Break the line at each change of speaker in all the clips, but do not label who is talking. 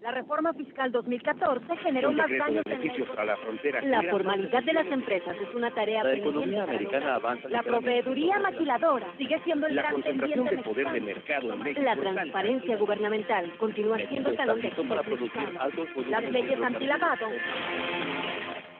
La reforma fiscal 2014 generó más daños
la, la frontera. La formalidad
de las empresas es una tarea La La proveeduría maquiladora sigue siendo el gran concentración de poder de mercado La transparencia gubernamental continúa siendo talón de Las leyes antilavado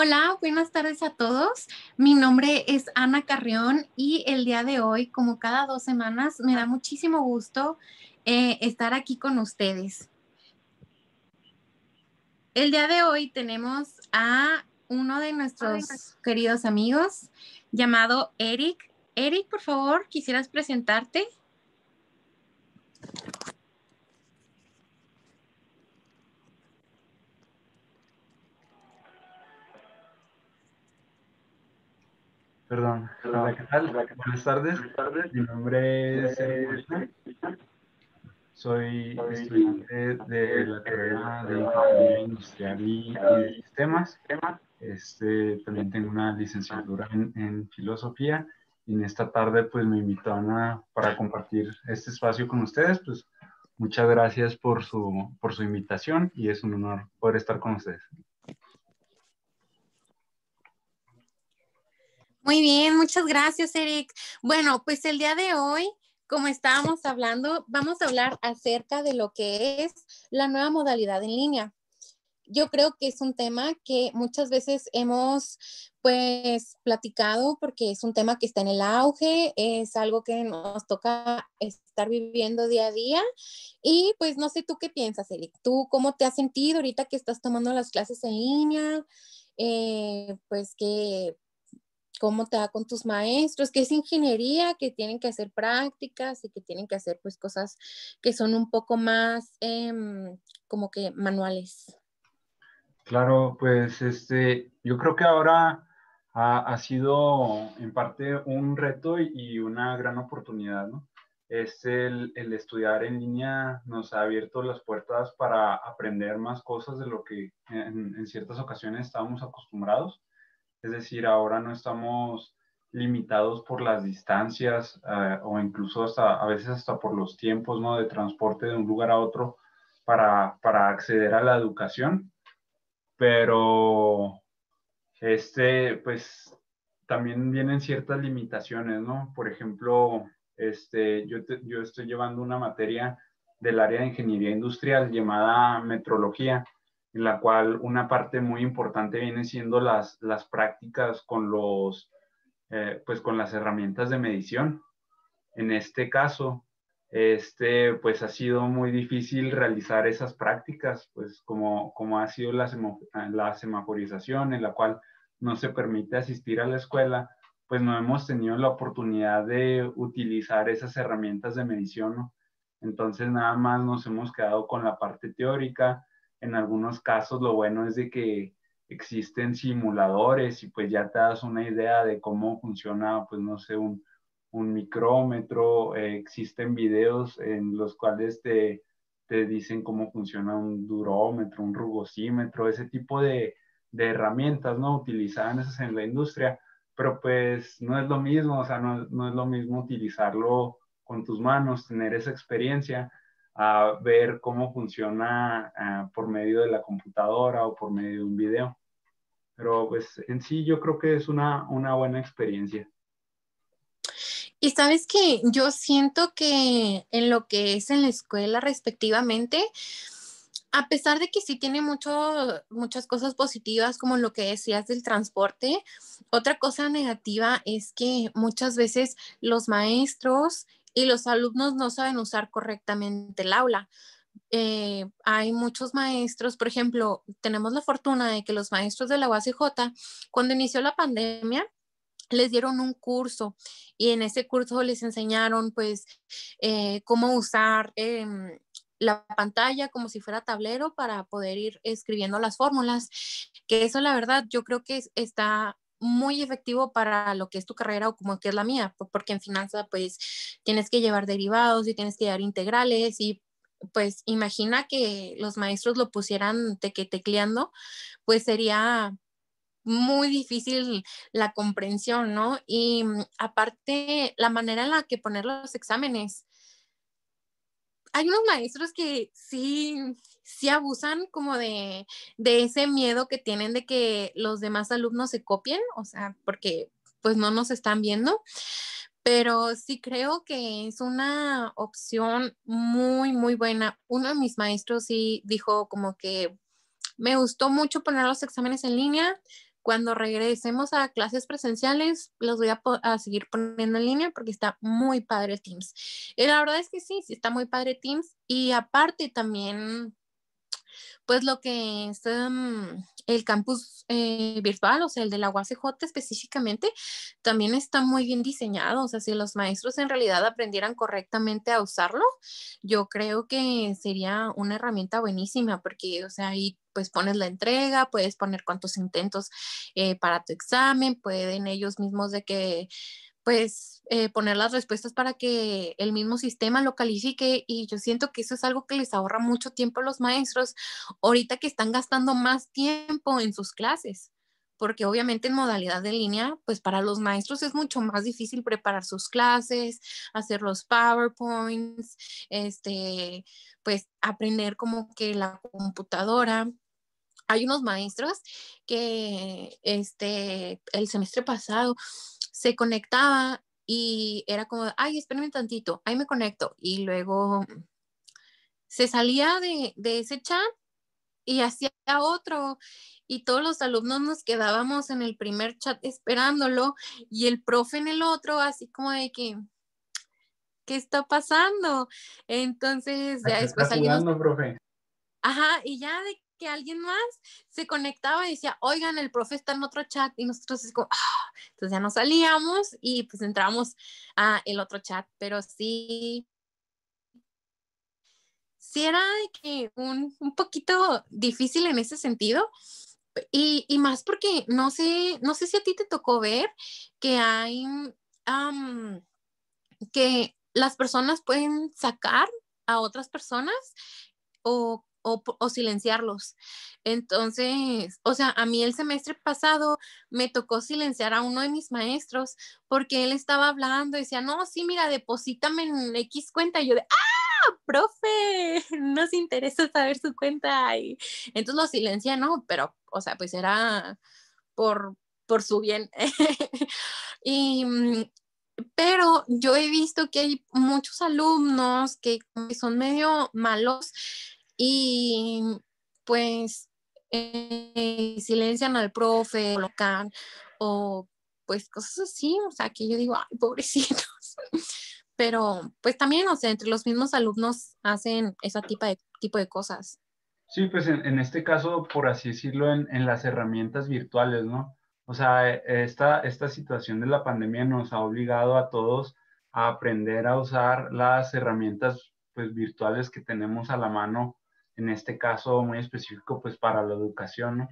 Hola, buenas tardes a todos. Mi nombre es Ana Carrión y el día de hoy, como cada dos semanas, me da muchísimo gusto eh, estar aquí con ustedes. El día de hoy tenemos a uno de nuestros queridos amigos llamado Eric. Eric, por favor, quisieras presentarte.
Perdón. Hola, ¿qué tal? Buenas tardes. Mi nombre es eh, Soy estudiante de la carrera de Ingeniería Industrial y de Sistemas. Este, también tengo una licenciatura en, en Filosofía y en esta tarde pues me invitaron a, para compartir este espacio con ustedes. Pues muchas gracias por su, por su invitación y es un honor poder estar con ustedes.
Muy bien, muchas gracias, Eric. Bueno, pues el día de hoy, como estábamos hablando, vamos a hablar acerca de lo que es la nueva modalidad en línea. Yo creo que es un tema que muchas veces hemos pues platicado porque es un tema que está en el auge, es algo que nos toca estar viviendo día a día y pues no sé tú qué piensas, Eric, tú cómo te has sentido ahorita que estás tomando las clases en línea, eh, pues que cómo te va con tus maestros, que es ingeniería, que tienen que hacer prácticas y que tienen que hacer pues cosas que son un poco más em, como que manuales.
Claro, pues este, yo creo que ahora ha, sido en parte un reto y, una gran oportunidad, Es el, estudiar en línea nos ha abierto las puertas para aprender más cosas de lo que en ciertas ocasiones estábamos acostumbrados es decir, ahora no estamos limitados por las distancias eh, o incluso hasta, a veces hasta por los tiempos ¿no? de transporte de un lugar a otro para, acceder a la educación. Pero este, pues también vienen ciertas limitaciones, Por ejemplo, este, yo, yo estoy llevando una materia del área de ingeniería industrial llamada metrología en la cual una parte muy importante viene siendo las, prácticas con, los, eh, pues con las herramientas de medición. En este caso, este, pues ha sido muy difícil realizar esas prácticas, pues como, como ha sido la, semo, en la cual no se permite asistir a la escuela, pues no hemos tenido la oportunidad de utilizar esas herramientas de medición. Entonces nada más nos hemos quedado con la parte teórica, en algunos casos lo bueno es de que existen simuladores y pues ya te das una idea de cómo funciona, pues no sé, un, micrómetro, eh, existen videos en los cuales te, dicen cómo funciona un durómetro, un rugosímetro, ese tipo de, herramientas, ¿no? Utilizadas en la industria, pero pues no es lo mismo, o sea, no es lo mismo utilizarlo con tus manos, tener esa experiencia a ver cómo funciona ah, por medio de la computadora o por medio de un video. Pero pues en sí yo creo que es una, una buena experiencia.
Y sabes que yo siento que en lo que es en la escuela respectivamente, a pesar de que sí tiene mucho, muchas cosas positivas, como lo que decías del transporte, otra cosa negativa es que muchas veces los maestros y los alumnos no saben usar correctamente el aula. Eh, hay muchos maestros, por ejemplo, tenemos la fortuna de que los maestros de la UACJ, cuando inició la pandemia, les dieron un curso y en ese curso les enseñaron pues eh, cómo usar em, la pantalla como si fuera tablero para poder ir escribiendo las fórmulas, que eso la verdad yo creo que está muy efectivo para lo que es tu carrera o como que es la mía, porque en finanza pues tienes que llevar derivados y tienes que llevar integrales y pues imagina que los maestros lo pusieran te tecleando, pues sería muy difícil la comprensión, ¿no? Y mm, aparte la manera en la que poner los exámenes. Hay unos maestros que sí si abusan como de, ese miedo que tienen de que los demás alumnos se copien, o sea, porque pues no nos están viendo pero sí creo que es una opción muy, muy buena. Uno de mis maestros sí dijo como que me gustó mucho poner los exámenes en línea. Cuando regresemos a clases presenciales, los voy a, a seguir poniendo en línea porque está muy padre Teams. Y eh, la verdad es que sí, sí está muy padre Teams. Y aparte también pues lo que es em, el campus eh, virtual, o sea, el de la UACJ específicamente, también está muy bien diseñado. O sea, si los maestros en realidad aprendieran correctamente a usarlo, yo creo que sería una herramienta buenísima porque, o sea, ahí pues pones la entrega, puedes poner cuántos intentos eh, para tu examen, pueden ellos mismos de que pues eh, poner las respuestas para que el mismo sistema lo califique y yo siento que eso es algo que les ahorra mucho tiempo a los maestros ahorita que están gastando más tiempo en sus clases porque obviamente en modalidad de línea, pues para los maestros es mucho más difícil preparar sus clases, hacer los PowerPoints, este, pues aprender como que la computadora. Hay unos maestros que este, el semestre pasado se conectaba y era como, ay, espérame tantito, ahí me conecto. Y luego se salía de, de ese chat y hacía otro y todos los alumnos nos quedábamos en el primer chat esperándolo y el profe en el otro, así como de que, ¿qué está pasando? Entonces ya después alguien... Nos... profe. Ajá, y ya de que alguien más se conectaba y decía, oigan, el profe está en otro chat y nosotros es como, entonces ya nos salíamos y pues entramos a el otro chat, pero sí, sí era que un, poquito difícil en ese sentido. Y, más porque no sé, no sé si a ti te tocó ver que hay, que las personas pueden sacar a otras personas o o, silenciarlos. Entonces, o sea, a mí el semestre pasado me tocó silenciar a uno de mis maestros porque él estaba hablando y decía, no, sí, mira, deposítame en X cuenta. Y yo de, ah, profe, no nos interesa saber su cuenta. Y entonces lo silencia, ¿no? Pero, o sea, pues era por, por su bien. y, mm, pero yo he visto que hay muchos alumnos que son medio malos y pues eh, silencian al profe, colocan o pues cosas así, o sea, que yo digo, ay, pobrecitos. Pero pues también, o sea, entre los mismos alumnos hacen ese tipo de, tipo de cosas.
Sí, pues en, este caso, por así decirlo, en, en, las herramientas virtuales, ¿no? O sea, eh, esta, esta situación de la pandemia nos ha obligado a todos a aprender a usar las herramientas pues, virtuales que tenemos a la mano en este caso muy específico, pues para la educación, ¿no?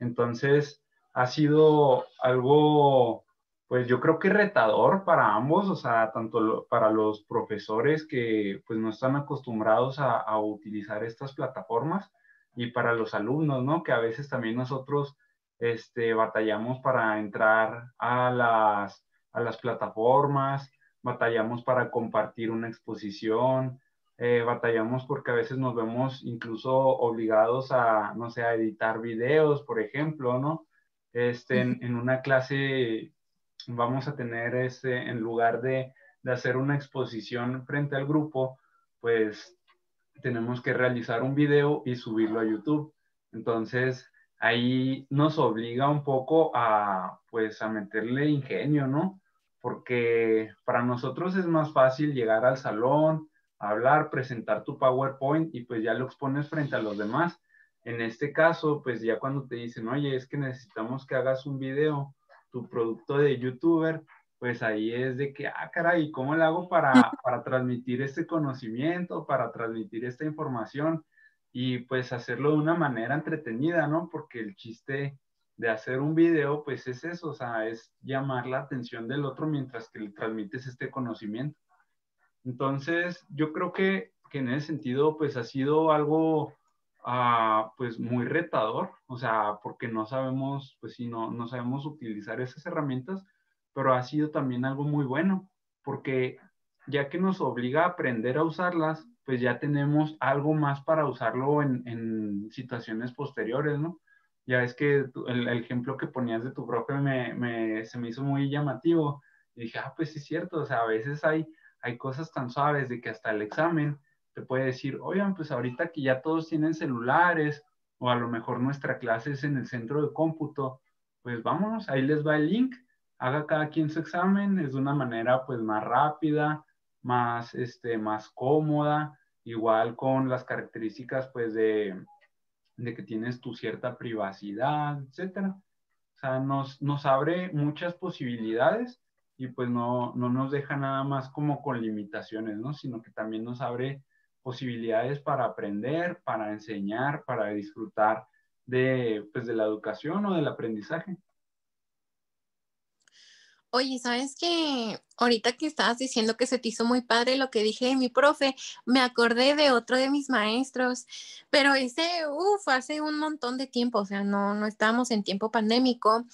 Entonces, ha sido algo, pues yo creo que retador para ambos, o sea, tanto para los profesores que pues no están acostumbrados a, utilizar estas plataformas y para los alumnos, ¿no? Que a veces también nosotros este, batallamos para entrar a las, a las plataformas, batallamos para compartir una exposición, eh, batallamos porque a veces nos vemos incluso obligados a, no sé, a editar videos, por ejemplo, ¿no? Este, en, en una clase vamos a tener, este, en lugar de, de hacer una exposición frente al grupo, pues tenemos que realizar un video y subirlo a YouTube. Entonces, ahí nos obliga un poco a, pues, a meterle ingenio, ¿no? Porque para nosotros es más fácil llegar al salón, hablar, presentar tu PowerPoint y pues ya lo expones frente a los demás. En este caso, pues ya cuando te dicen, oye, es que necesitamos que hagas un video, tu producto de youtuber, pues ahí es de que, ah, caray, ¿cómo le hago para, para transmitir este conocimiento, para transmitir esta información? Y pues hacerlo de una manera entretenida, ¿no? Porque el chiste de hacer un video, pues es eso, o sea, es llamar la atención del otro mientras que le transmites este conocimiento. Entonces, yo creo que, en ese sentido, pues ha sido algo, ah, pues muy retador, o sea, porque no sabemos, pues si no, no sabemos utilizar esas herramientas, pero ha sido también algo muy bueno, porque ya que nos obliga a aprender a usarlas, pues ya tenemos algo más para usarlo en, situaciones posteriores, ¿no? Ya es que el, ejemplo que ponías de tu propio me, se me hizo muy llamativo. Y dije, ah, pues sí es cierto, o sea, a veces hay hay cosas tan suaves de que hasta el examen te puede decir, oigan, pues ahorita que ya todos tienen celulares o a lo mejor nuestra clase es en el centro de cómputo, pues vámonos, ahí les va el link, haga cada quien su examen, es de una manera pues más rápida, más, este, más cómoda, igual con las características pues de, que tienes tu cierta privacidad, etcétera. O sea, nos, nos abre muchas posibilidades y pues no, no nos deja nada más como con limitaciones, ¿no? Sino que también nos abre posibilidades para aprender, para enseñar, para disfrutar de, pues, de la educación o del aprendizaje.
Oye, ¿sabes qué? Ahorita que estabas diciendo que se te hizo muy padre lo que dije de mi profe, me acordé de otro de mis maestros, pero ese, uff, hace un montón de tiempo, o sea, no, no estábamos en tiempo pandémico,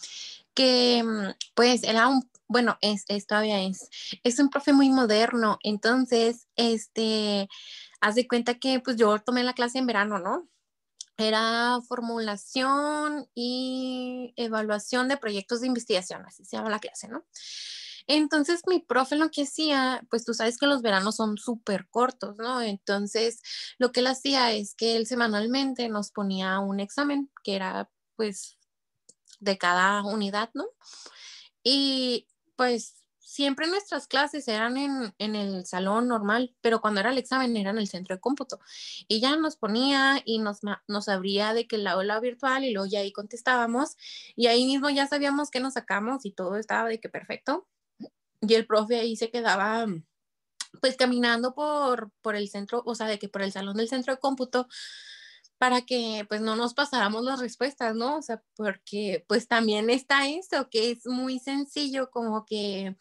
que mm, pues era un bueno, es, todavía es, es un profe muy moderno, entonces, este, haz de cuenta que pues yo tomé la clase en verano, ¿no? Era formulación y evaluación de proyectos de investigación, así se llama la clase, ¿no? Entonces mi profe lo que hacía, pues tú sabes que los veranos son súper cortos, ¿no? Entonces lo que él hacía es que él semanalmente nos ponía un examen que era pues de cada unidad, ¿no? Y pues siempre nuestras clases eran en, el salón normal, pero cuando era el examen era en el centro de cómputo. Y ya nos ponía y nos, nos abría de que la ola virtual y luego ya ahí contestábamos y ahí mismo ya sabíamos que nos sacamos y todo estaba de que perfecto. Y el profe ahí se quedaba pues caminando por, por el centro, o sea, de que por el salón del centro de cómputo para que pues no nos pasáramos las respuestas, ¿no? O sea, porque pues también está eso, que es muy sencillo como que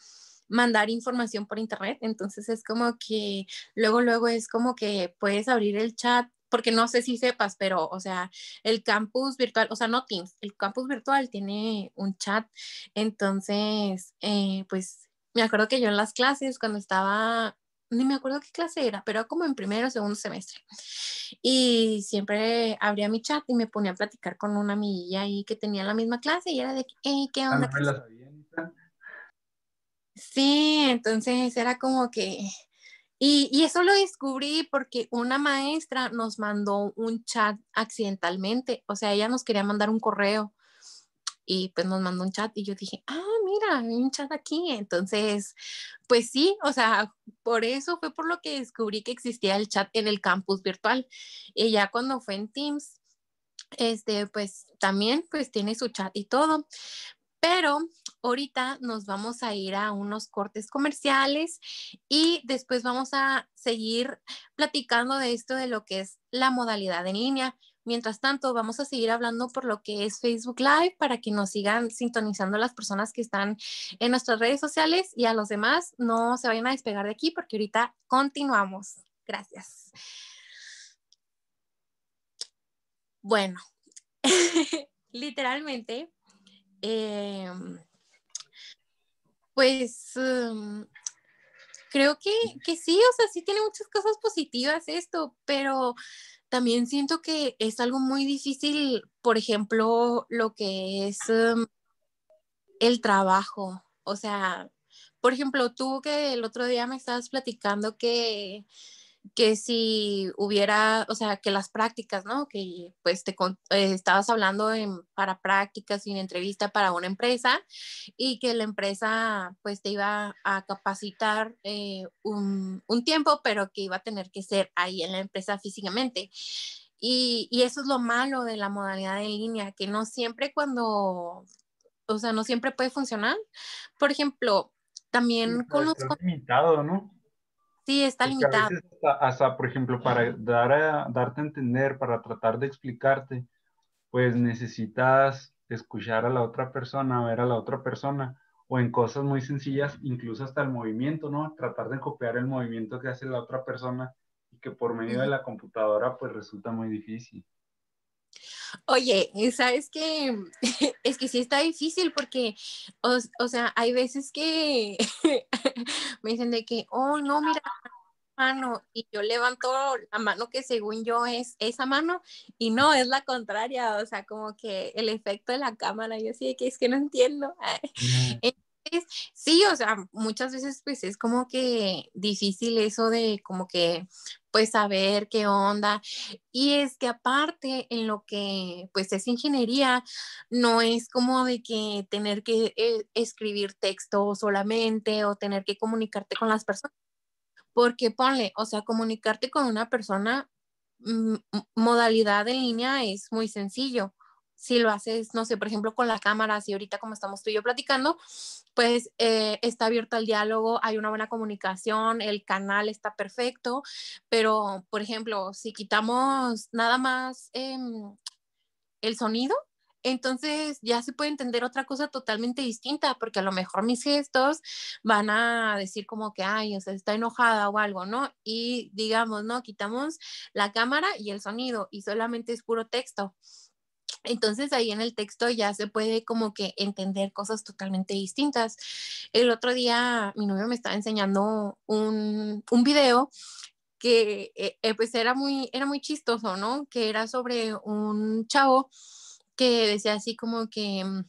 mandar información por internet, entonces es como que luego, luego es como que puedes abrir el chat porque no sé si sepas, pero, o sea, el campus virtual, o sea, no Teams, el campus virtual tiene un chat, entonces, eh, pues me acuerdo que yo en las clases, cuando estaba ni me acuerdo qué clase era, pero como en primero o segundo semestre. Y siempre abría mi chat y me ponía a platicar con una amiguilla ahí que tenía la misma clase y era de, hey, ¿qué ah, onda? Sí, entonces era como que... Y, y, eso lo descubrí porque una maestra nos mandó un chat accidentalmente, o sea, ella nos quería mandar un correo y pues nos mandó un chat y yo dije, ah, mira, hay un chat aquí. Entonces, pues sí, o sea, por eso fue por lo que descubrí que existía el chat en el campus virtual. Y ya cuando fue en Teams, este, pues también pues tiene su chat y todo. Pero ahorita nos vamos a ir a unos cortes comerciales y después vamos a seguir platicando de esto de lo que es la modalidad de línea, Mientras tanto, vamos a seguir hablando por lo que es Facebook Live para que nos sigan sintonizando las personas que están en nuestras redes sociales y a los demás no se vayan a despegar de aquí porque ahorita continuamos. Gracias. Bueno, literalmente, em, pues em, creo que, que sí, o sea, sí tiene muchas cosas positivas esto, pero también siento que es algo muy difícil, por ejemplo, lo que es em, el trabajo. O sea, por ejemplo, tú que el otro día me estabas platicando que que si hubiera, o sea, que las prácticas, ¿no? Que pues te eh, estabas hablando en, para prácticas y en entrevista para una empresa y que la empresa pues te iba a capacitar eh, un, tiempo, pero que iba a tener que ser ahí en la empresa físicamente. Y, eso es lo malo de la modalidad en línea, que no siempre cuando, o sea, no siempre puede funcionar. Por ejemplo, también con los... Sí, está limitado.
hasta, por ejemplo, para dar darte a entender, para tratar de explicarte, pues necesitas escuchar a la otra persona, ver a la otra persona, o en cosas muy sencillas, incluso hasta el movimiento, ¿no? Tratar de copiar el movimiento que hace la otra persona y que por medio de la computadora, pues resulta muy difícil.
Oye, sabes que es que sí está difícil porque, o, sea, hay veces que me dicen de que, oh, no, mira, mano y yo levanto la mano que según yo es esa mano y no es la contraria, o sea, como que el efecto de la cámara, yo sí que es que no entiendo. sí, o sea, muchas veces pues es como que difícil eso de como que pues saber qué onda. Y es que aparte en lo que pues es ingeniería, no es como de que tener que eh, escribir texto solamente o tener que comunicarte con las personas. Porque ponle, o sea, comunicarte con una persona, mm, modalidad en línea es muy sencillo si lo haces, no sé, por ejemplo, con la cámara, si ahorita como estamos tú y yo platicando, pues eh, está abierto al diálogo, hay una buena comunicación, el canal está perfecto, pero, por ejemplo, si quitamos nada más em, el sonido, entonces ya se puede entender otra cosa totalmente distinta, porque a lo mejor mis gestos van a decir como que, ay, o sea, está enojada o algo, ¿no? Y digamos, ¿no? Quitamos la cámara y el sonido y solamente es puro texto. Entonces ahí en el texto ya se puede como que entender cosas totalmente distintas. El otro día mi novio me estaba enseñando un, video que eh, eh, pues era muy, era muy chistoso, ¿no? Que era sobre un chavo que decía así como que mm,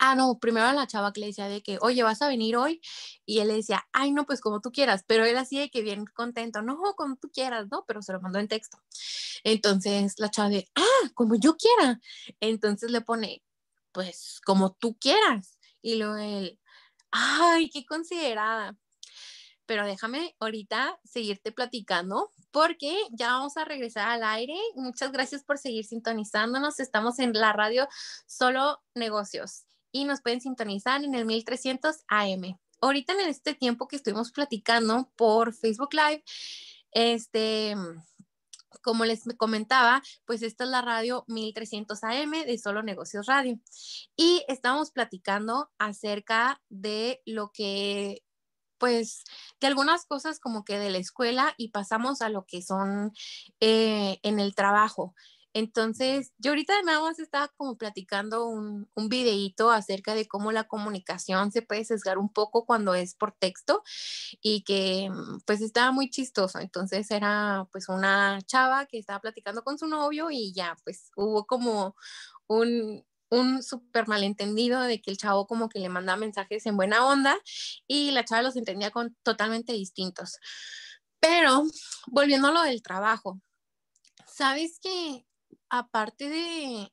ah, no, primero la chava que le decía de que, oye, vas a venir hoy, y él le decía, ay, no, pues como tú quieras, pero él así de que bien contento, no, como tú quieras, ¿no? Pero se lo mandó en texto. Entonces la chava de, ah, como yo quiera. Entonces le pone, pues como tú quieras. Y luego él, ay, qué considerada. Pero déjame ahorita seguirte platicando porque ya vamos a regresar al aire. Muchas gracias por seguir sintonizándonos. Estamos en la radio Solo Negocios y nos pueden sintonizar en el 1300 AM. Ahorita en este tiempo que estuvimos platicando por Facebook Live, este, como les comentaba, pues esta es la radio 1300 AM de Solo Negocios Radio. Y estábamos platicando acerca de lo que, pues, de algunas cosas como que de la escuela y pasamos a lo que son eh, en el trabajo. Entonces, yo ahorita nada más estaba como platicando un, un videíto acerca de cómo la comunicación se puede sesgar un poco cuando es por texto y que mm, pues estaba muy chistoso. Entonces era pues una chava que estaba platicando con su novio y ya pues hubo como un, un súper malentendido de que el chavo como que le mandaba mensajes en buena onda y la chava los entendía con totalmente distintos. Pero volviendo a lo del trabajo, sabes que aparte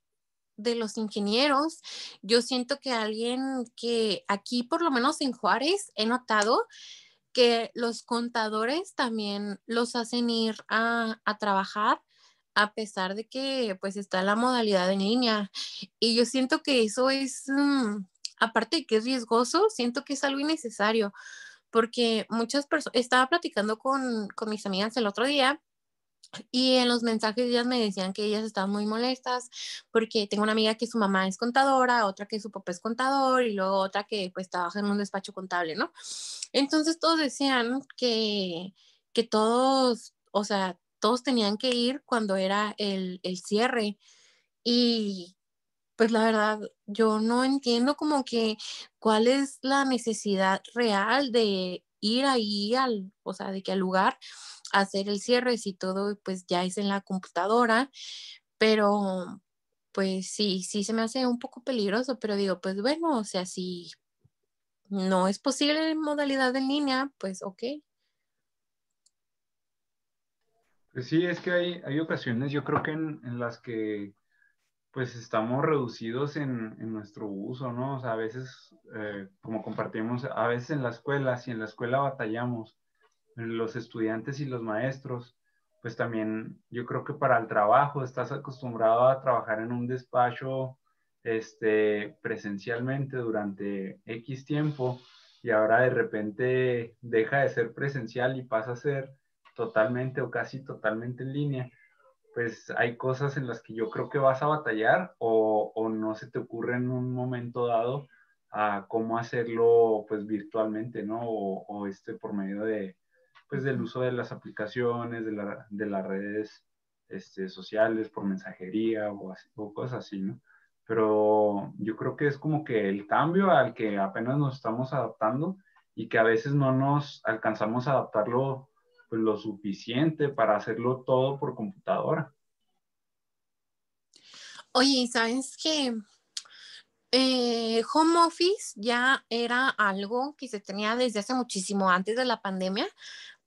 de, los ingenieros, yo siento que alguien que aquí, por lo menos en Juárez, he notado que los contadores también los hacen ir a, trabajar a pesar de que pues está la modalidad en línea. Y yo siento que eso es, mm, aparte de que es riesgoso, siento que es algo innecesario, porque muchas personas, estaba platicando con mis amigas el otro día y en los mensajes ellas me decían que ellas estaban muy molestas porque tengo una amiga que su mamá es contadora, otra que su papá es contador y luego otra que pues trabaja en un despacho contable, ¿no? Entonces todos decían que, todos, o sea, todos tenían que ir cuando era el, cierre y pues la verdad, yo no entiendo como que cuál es la necesidad real de ir ahí o sea, de que al lugar hacer el cierre si todo pues ya es en la computadora, pero pues sí, sí se me hace un poco peligroso, pero digo, pues bueno, o sea, si no es posible en modalidad en línea, pues ok.
Pues sí, es que hay, hay ocasiones, yo creo que en, las que pues estamos reducidos en, nuestro uso, ¿no? O sea, a veces, eh, como compartimos, a veces en la escuela, si en la escuela batallamos los estudiantes y los maestros, pues también yo creo que para el trabajo estás acostumbrado a trabajar en un despacho este, presencialmente durante X tiempo y ahora de repente deja de ser presencial y pasa a ser totalmente o casi totalmente en línea, pues hay cosas en las que yo creo que vas a batallar o, o no se te ocurre en un momento dado a cómo hacerlo pues virtualmente, ¿no? O, o este por medio de, pues del uso de las aplicaciones, de, la, de las redes este, sociales por mensajería o, cosas así, ¿no? Pero yo creo que es como que el cambio al que apenas nos estamos adaptando y que a veces no nos alcanzamos a adaptarlo pues, lo suficiente para hacerlo todo por computadora.
Oye, ¿sabes qué? Eh, home office ya era algo que se tenía desde hace muchísimo antes de la pandemia,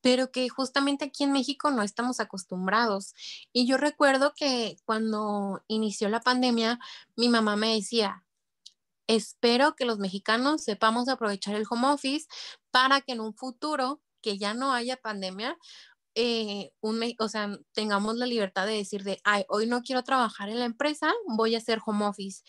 pero que justamente aquí en México no estamos acostumbrados. Y yo recuerdo que cuando inició la pandemia, mi mamá me decía, espero que los mexicanos sepamos aprovechar el home office para que en un futuro que ya no haya pandemia, eh, o sea, tengamos la libertad de decir de, ay, hoy no quiero trabajar en la empresa, voy a hacer home office,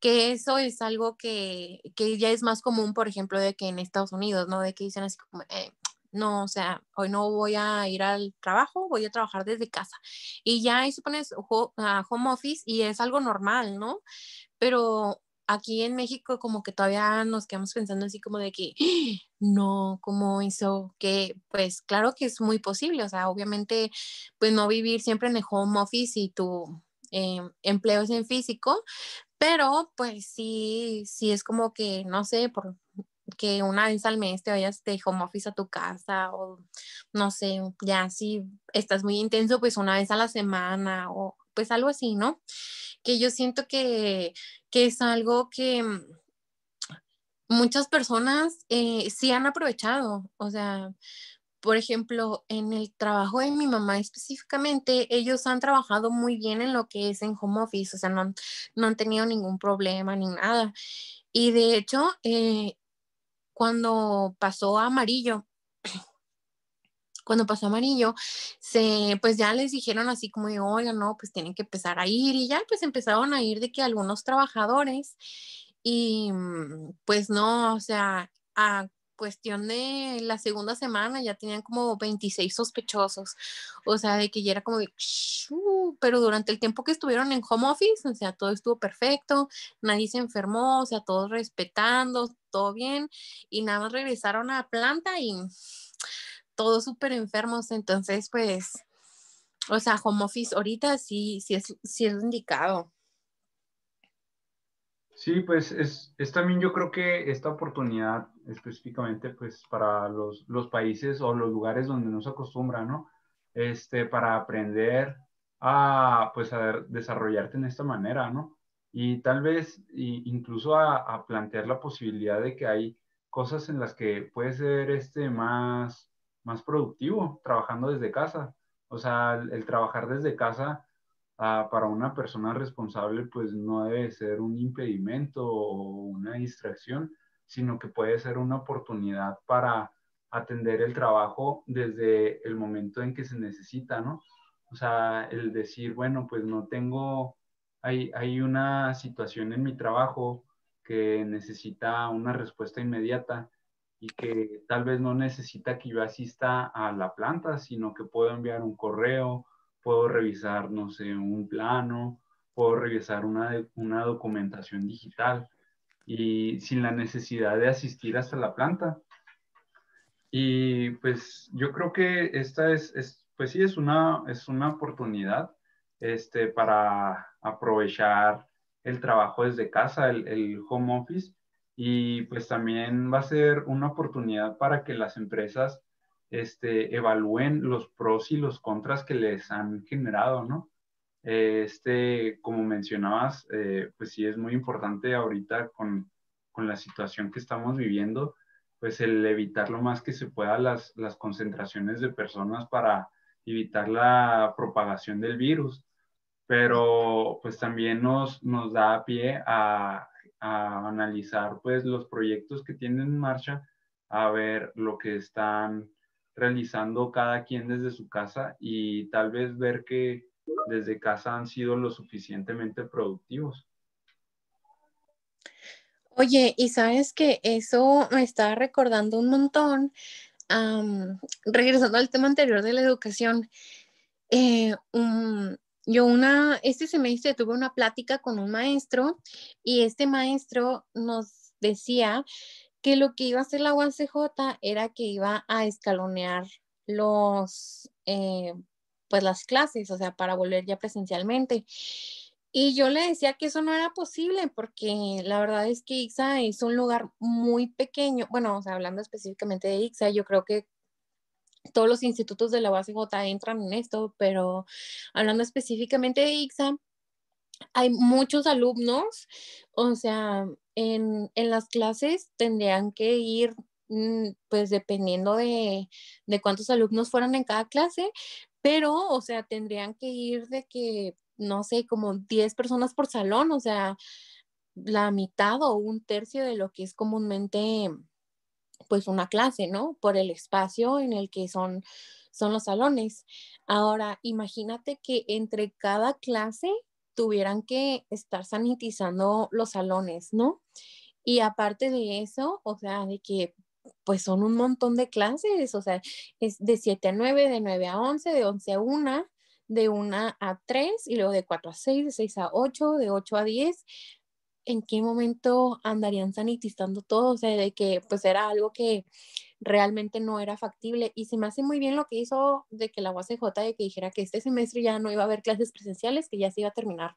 que eso es algo que, ya es más común, por ejemplo, de que en Estados Unidos, ¿no? De que dicen así como, eh, no, o sea, hoy no voy a ir al trabajo, voy a trabajar desde casa. Y ya ahí supones a ah, home office y es algo normal, ¿no? Pero aquí en México como que todavía nos quedamos pensando así como de que no, ¿cómo hizo? Que pues claro que es muy posible, o sea, obviamente pues no vivir siempre en el home office y tu em, empleo es en físico, pero pues sí, sí es como que, no sé, por que una vez al mes te vayas de home office a tu casa o no sé, ya si estás muy intenso, pues una vez a la semana o pues algo así, ¿no? Que yo siento que, que es algo que muchas personas eh, sí han aprovechado, o sea, por ejemplo, en el trabajo de mi mamá específicamente, ellos han trabajado muy bien en lo que es en home office, o sea, no, no han tenido ningún problema ni nada. Y de hecho, eh, cuando pasó amarillo, cuando pasó amarillo, se, pues ya les dijeron así como, oiga, no, pues tienen que empezar a ir y ya pues empezaron a ir de que algunos trabajadores y mm, pues no, o sea, a cuestión de la segunda semana ya tenían como 26 sospechosos, o sea, de que ya era como, uh", pero durante el tiempo que estuvieron en home office, o sea, todo estuvo perfecto, nadie se enfermó, o sea, todos respetando, todo bien y nada más regresaron a la planta y todos súper enfermos, entonces pues, o sea, home office ahorita sí, sí es, es indicado.
Sí, pues es, también yo creo que esta oportunidad específicamente pues para los, los países o los lugares donde no se acostumbra, ¿no? Este, para aprender a pues a desarrollarte en esta manera, ¿no? y tal vez incluso a, plantear la posibilidad de que hay cosas en las que puede ser este más, más productivo trabajando desde casa. O sea, el, trabajar desde casa ah, para una persona responsable pues no debe ser un impedimento o una distracción, sino que puede ser una oportunidad para atender el trabajo desde el momento en que se necesita, ¿no? O sea, el decir, bueno, pues no tengo hay, una situación en mi trabajo que necesita una respuesta inmediata y que tal vez no necesita que yo asista a la planta, sino que puedo enviar un correo, puedo revisar, no sé, un plano, puedo revisar una, una documentación digital y sin la necesidad de asistir hasta la planta. Y pues yo creo que esta es, es pues sí, es una, es una oportunidad este, para aprovechar el trabajo desde casa, el, home office, y pues también va a ser una oportunidad para que las empresas este, evalúen los pros y los contras que les han generado, ¿no? Este, como mencionabas, eh, pues sí es muy importante ahorita con, la situación que estamos viviendo, pues el evitar lo más que se pueda las, las concentraciones de personas para evitar la propagación del virus pero pues también nos, nos da pie a, a analizar pues los proyectos que tienen en marcha, a ver lo que están realizando cada quien desde su casa y tal vez ver que desde casa han sido lo suficientemente productivos.
Oye, y sabes que eso me está recordando un montón, regresando al tema anterior de la educación, eh, yo una, este semestre tuve una plática con un maestro y este maestro nos decía que lo que iba a hacer la UACJ era que iba a escalonear los, eh, pues las clases, o sea, para volver ya presencialmente. Y yo le decía que eso no era posible porque la verdad es que IXA es un lugar muy pequeño. Bueno, o sea, hablando específicamente de IXA, yo creo que todos los institutos de la base J entran en esto, pero hablando específicamente de ICSA, hay muchos alumnos, o sea, en, en las clases tendrían que ir, mm, pues dependiendo de, de cuántos alumnos fueran en cada clase, pero, o sea, tendrían que ir de que, no sé, como 10 personas por salón, o sea, la mitad o un tercio de lo que es comúnmente pues una clase, ¿no? Por el espacio en el que son, son los salones. Ahora, imagínate que entre cada clase tuvieran que estar sanitizando los salones, ¿no? Y aparte de eso, o sea, de que pues son un montón de clases, o sea, es de 7 a 9, de 9 a 11, de 11 a 1, de 1 a 3 y luego de 4 a 6, de 6 a 8, de 8 a 10 en qué momento andarían sanitizando todo, o sea, de que pues era algo que realmente no era factible. Y se me hace muy bien lo que hizo de que la UACJ de que dijera que este semestre ya no iba a haber clases presenciales, que ya se iba a terminar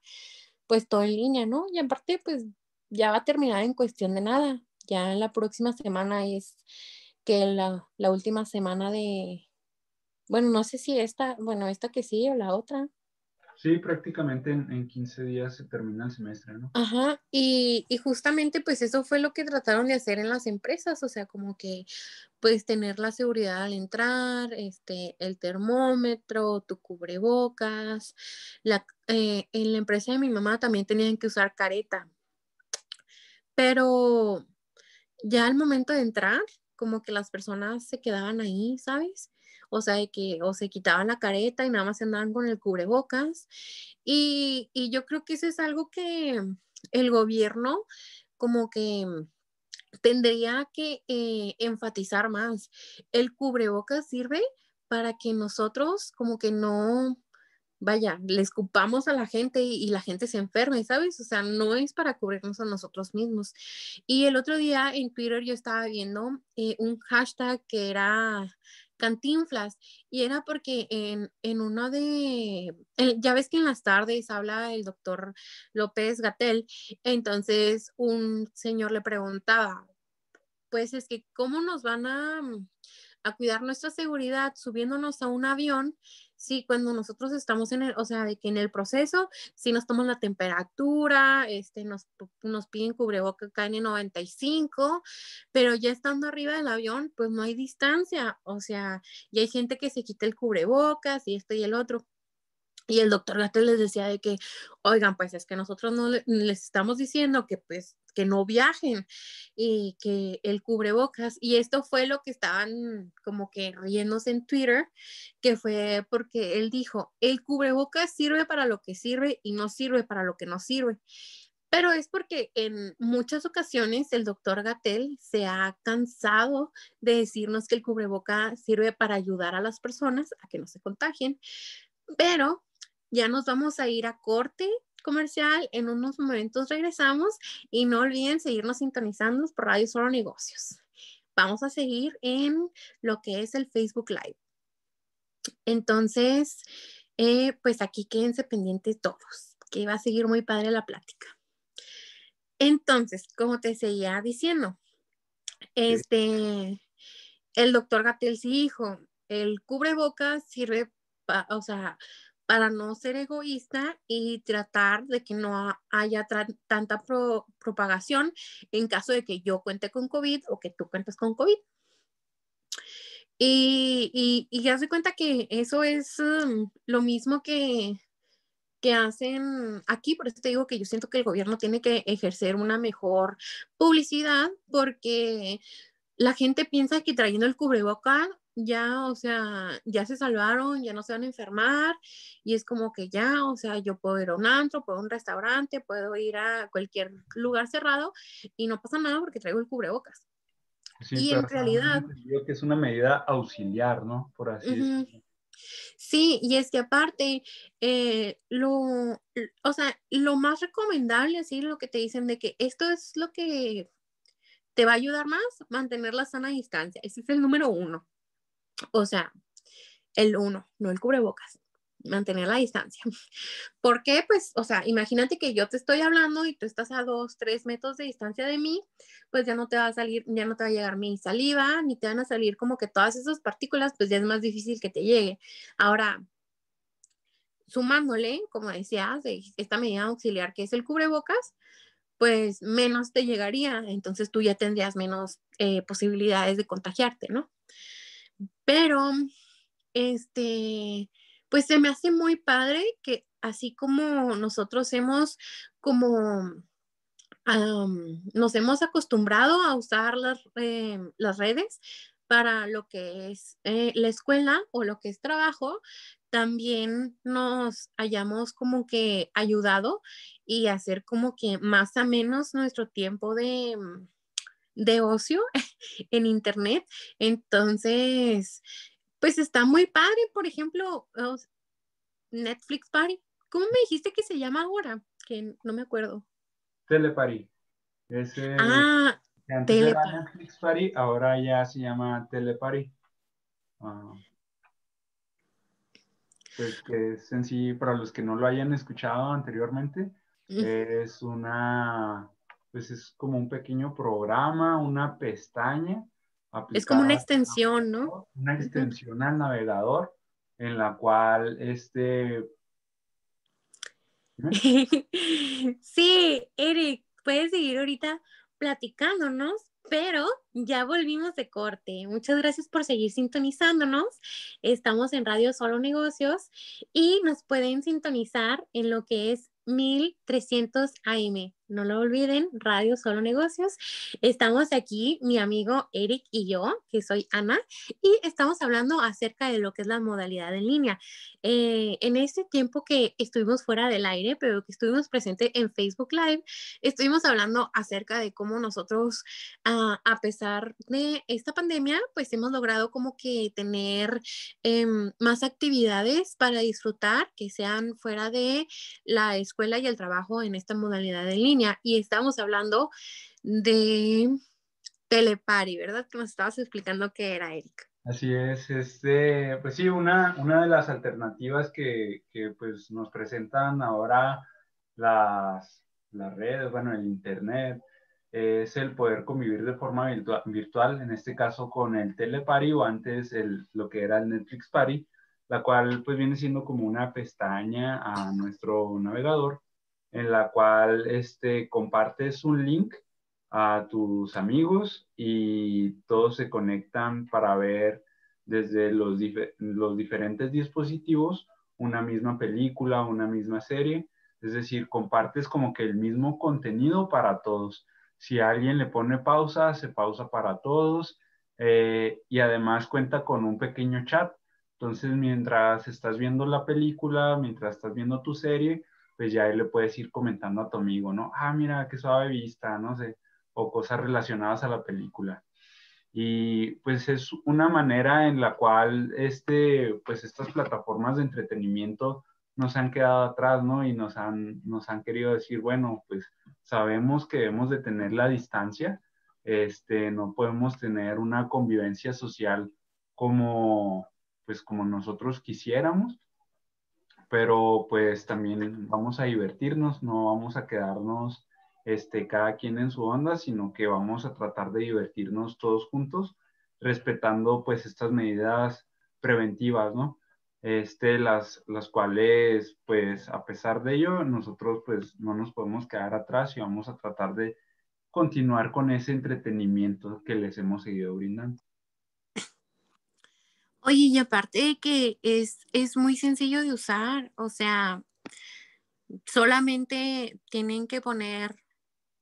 pues todo en línea, ¿no? Y aparte pues ya va a terminar en cuestión de nada. Ya en la próxima semana es que la, la última semana de, bueno, no sé si esta, bueno, esta que sí o la otra,
Sí, prácticamente en, 15 días se termina el semestre, ¿no?
Ajá, y, justamente pues eso fue lo que trataron de hacer en las empresas, o sea, como que pues tener la seguridad al entrar, este, el termómetro, tu cubrebocas, la, eh, en la empresa de mi mamá también tenían que usar careta, pero ya al momento de entrar, como que las personas se quedaban ahí, ¿sabes? o sea, de que o se quitaban la careta y nada más andaban con el cubrebocas. Y, yo creo que eso es algo que el gobierno como que tendría que eh, enfatizar más. El cubrebocas sirve para que nosotros como que no, vaya, le escupamos a la gente y, la gente se enferme, ¿sabes? O sea, no es para cubrirnos a nosotros mismos. Y el otro día en Twitter yo estaba viendo eh, un hashtag que era Cantinflas. Y era porque en, en uno de, ya ves que en las tardes habla el doctor López Gatel, entonces un señor le preguntaba, pues es que, ¿cómo nos van a a cuidar nuestra seguridad subiéndonos a un avión, sí, cuando nosotros estamos en el, o sea, de que en el proceso, si nos toman la temperatura, este, nos, nos piden cubreboca KN95, pero ya estando arriba del avión, pues no hay distancia, o sea, y hay gente que se quita el cubrebocas y esto y el otro. Y el doctor Gatel les decía de que, oigan, pues es que nosotros no les estamos diciendo que pues que no viajen y que el cubrebocas. Y esto fue lo que estaban como que riéndose en Twitter, que fue porque él dijo, el cubrebocas sirve para lo que sirve y no sirve para lo que no sirve. Pero es porque en muchas ocasiones el doctor Gatel se ha cansado de decirnos que el cubreboca sirve para ayudar a las personas a que no se contagien, pero ya nos vamos a ir a corte comercial. En unos momentos regresamos y no olviden seguirnos sintonizando por Radio Solo Negocios. Vamos a seguir en lo que es el Facebook Live. Entonces, eh, pues aquí quédense pendientes todos, que va a seguir muy padre la plática. Entonces, como te seguía diciendo, este, el doctor Gatel sí dijo, el cubrebocas sirve, para o sea, para no ser egoísta y tratar de que no haya tanta propagación en caso de que yo cuente con COVID o que tú cuentes con COVID. Y, ya se cuenta que eso es um, lo mismo que, que hacen aquí, por eso te digo que yo siento que el gobierno tiene que ejercer una mejor publicidad porque la gente piensa que trayendo el cubreboca ya, o sea, ya se salvaron, ya no se van a enfermar y es como que ya, o sea, yo puedo ir a un antro, puedo ir a un restaurante, puedo ir a cualquier lugar cerrado y no pasa nada porque traigo el cubrebocas. y en realidad...
que es una medida auxiliar, ¿no? Por así
decirlo. Sí, y es que aparte, eh, lo, o sea, lo más recomendable, así lo que te dicen de que esto es lo que te va a ayudar más, mantener la sana distancia. Ese es el número uno. O sea, el uno, no el cubrebocas, mantener la distancia. ¿Por qué? Pues, o sea, imagínate que yo te estoy hablando y tú estás a dos, tres metros de distancia de mí, pues ya no te va a salir, ya no te va a llegar mi saliva, ni te van a salir como que todas esas partículas, pues ya es más difícil que te llegue. Ahora, sumándole, como decías, esta medida auxiliar que es el cubrebocas, pues menos te llegaría, entonces tú ya tendrías menos eh, posibilidades de contagiarte, ¿no? Pero, este, pues se me hace muy padre que así como nosotros hemos como nos hemos acostumbrado a usar las, eh, redes para lo que es eh, la escuela o lo que es trabajo, también nos hayamos como que ayudado y hacer como que más a menos nuestro tiempo de, de ocio en internet. Entonces, pues está muy padre, por ejemplo, Netflix Party. ¿Cómo me dijiste que se llama ahora? Que no me acuerdo.
Teleparty. ah, Netflix Party, ahora ya se llama Teleparty. Ah. Pues, que es sencillo. para los que no lo hayan escuchado anteriormente, es una pues es como un pequeño programa, una pestaña. Es como una
extensión, ¿no?
Una extensión al navegador en la cual este...
sí, Eric, puedes seguir ahorita platicándonos, pero ya volvimos de corte. Muchas gracias por seguir sintonizándonos. Estamos en Radio Solo Negocios y nos pueden sintonizar en lo que es 1300 AM no lo olviden, Radio Solo Negocios. Estamos aquí, mi amigo Eric y yo, que soy Ana, y estamos hablando acerca de lo que es la modalidad en línea. Eh, en este tiempo que estuvimos fuera del aire, pero que estuvimos presente en Facebook Live, estuvimos hablando acerca de cómo nosotros, ah, a pesar de esta pandemia, pues hemos logrado como que tener em, más actividades para disfrutar que sean fuera de la escuela y el trabajo en esta modalidad en línea y estábamos hablando de Telepari, ¿verdad? Que nos estabas explicando qué era, Eric.
Así es, este, pues sí, una, una de las alternativas que, pues, nos presentan ahora las, redes, bueno, el Internet, es el poder convivir de forma virtual, en este caso con el telepari o antes lo que era el Netflix Party, la cual pues viene siendo como una pestaña a nuestro navegador en la cual este, compartes un link a tus amigos y todos se conectan para ver desde los, diferentes dispositivos una misma película, una misma serie. Es decir, compartes como que el mismo contenido para todos. Si alguien le pone pausa, se pausa para todos. Eh, y además cuenta con un pequeño chat. Entonces, mientras estás viendo la película, mientras estás viendo tu serie, pues ya le puedes ir comentando a tu amigo, ¿no? Ah, mira, qué suave vista, no sé, o cosas relacionadas a la película. Y pues es una manera en la cual este, pues estas plataformas de entretenimiento nos han quedado atrás, ¿no? Y nos han, nos han querido decir, bueno, pues sabemos que debemos de tener la distancia, este, no podemos tener una convivencia social como, pues como nosotros quisiéramos, pero pues también vamos a divertirnos, no vamos a quedarnos este, cada quien en su onda, sino que vamos a tratar de divertirnos todos juntos, respetando pues estas medidas preventivas, ¿no? Este, las, las cuales pues a pesar de ello nosotros pues no nos podemos quedar atrás y vamos a tratar de continuar con ese entretenimiento que les hemos seguido brindando.
Oye, y aparte que es, es muy sencillo de usar, o sea, solamente tienen que poner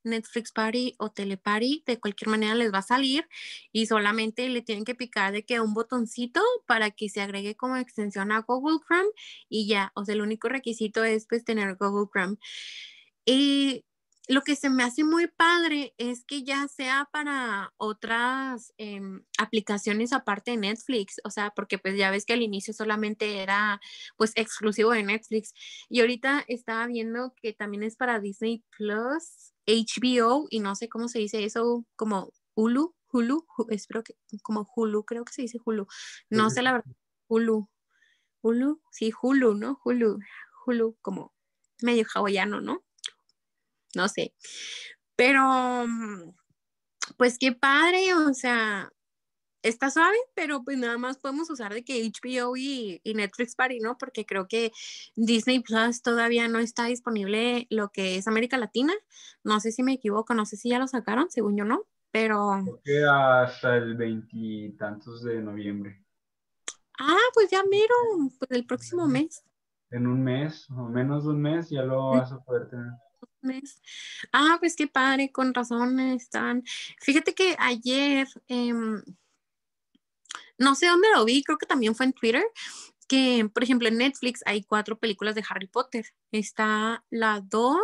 Netflix Party o Teleparty, de cualquier manera les va a salir y solamente le tienen que picar de que un botoncito para que se agregue como extensión a Google Chrome y ya, o sea, el único requisito es pues tener Google Chrome. Y lo que se me hace muy padre es que ya sea para otras em, aplicaciones aparte de Netflix, o sea, porque pues ya ves que al inicio solamente era pues exclusivo de Netflix y ahorita estaba viendo que también es para Disney Plus, HBO y no sé cómo se dice eso, como Hulu, Hulu, espero que como Hulu, creo que se dice Hulu. No sé la verdad, Hulu. Hulu, sí, Hulu, ¿no? Hulu, Hulu como medio hawaiano, ¿no? no sé. Pero, mm, pues qué padre, o sea, está suave, pero pues nada más podemos usar de que HBO y, Netflix Party, ¿no? Porque creo que Disney Plus todavía no está disponible lo que es América Latina. No sé si me equivoco, no sé si ya lo sacaron, según yo no, pero...
Creo hasta el veintitantos de noviembre.
Ah, pues ya mero, pues el próximo mes.
En un mes, o menos de un mes, ya lo vas a poder tener.
Ah, pues qué padre, con razones están. Fíjate que ayer, em, no sé dónde lo vi, creo que también fue en Twitter, que por ejemplo en Netflix hay cuatro películas de Harry Potter. Está la 2,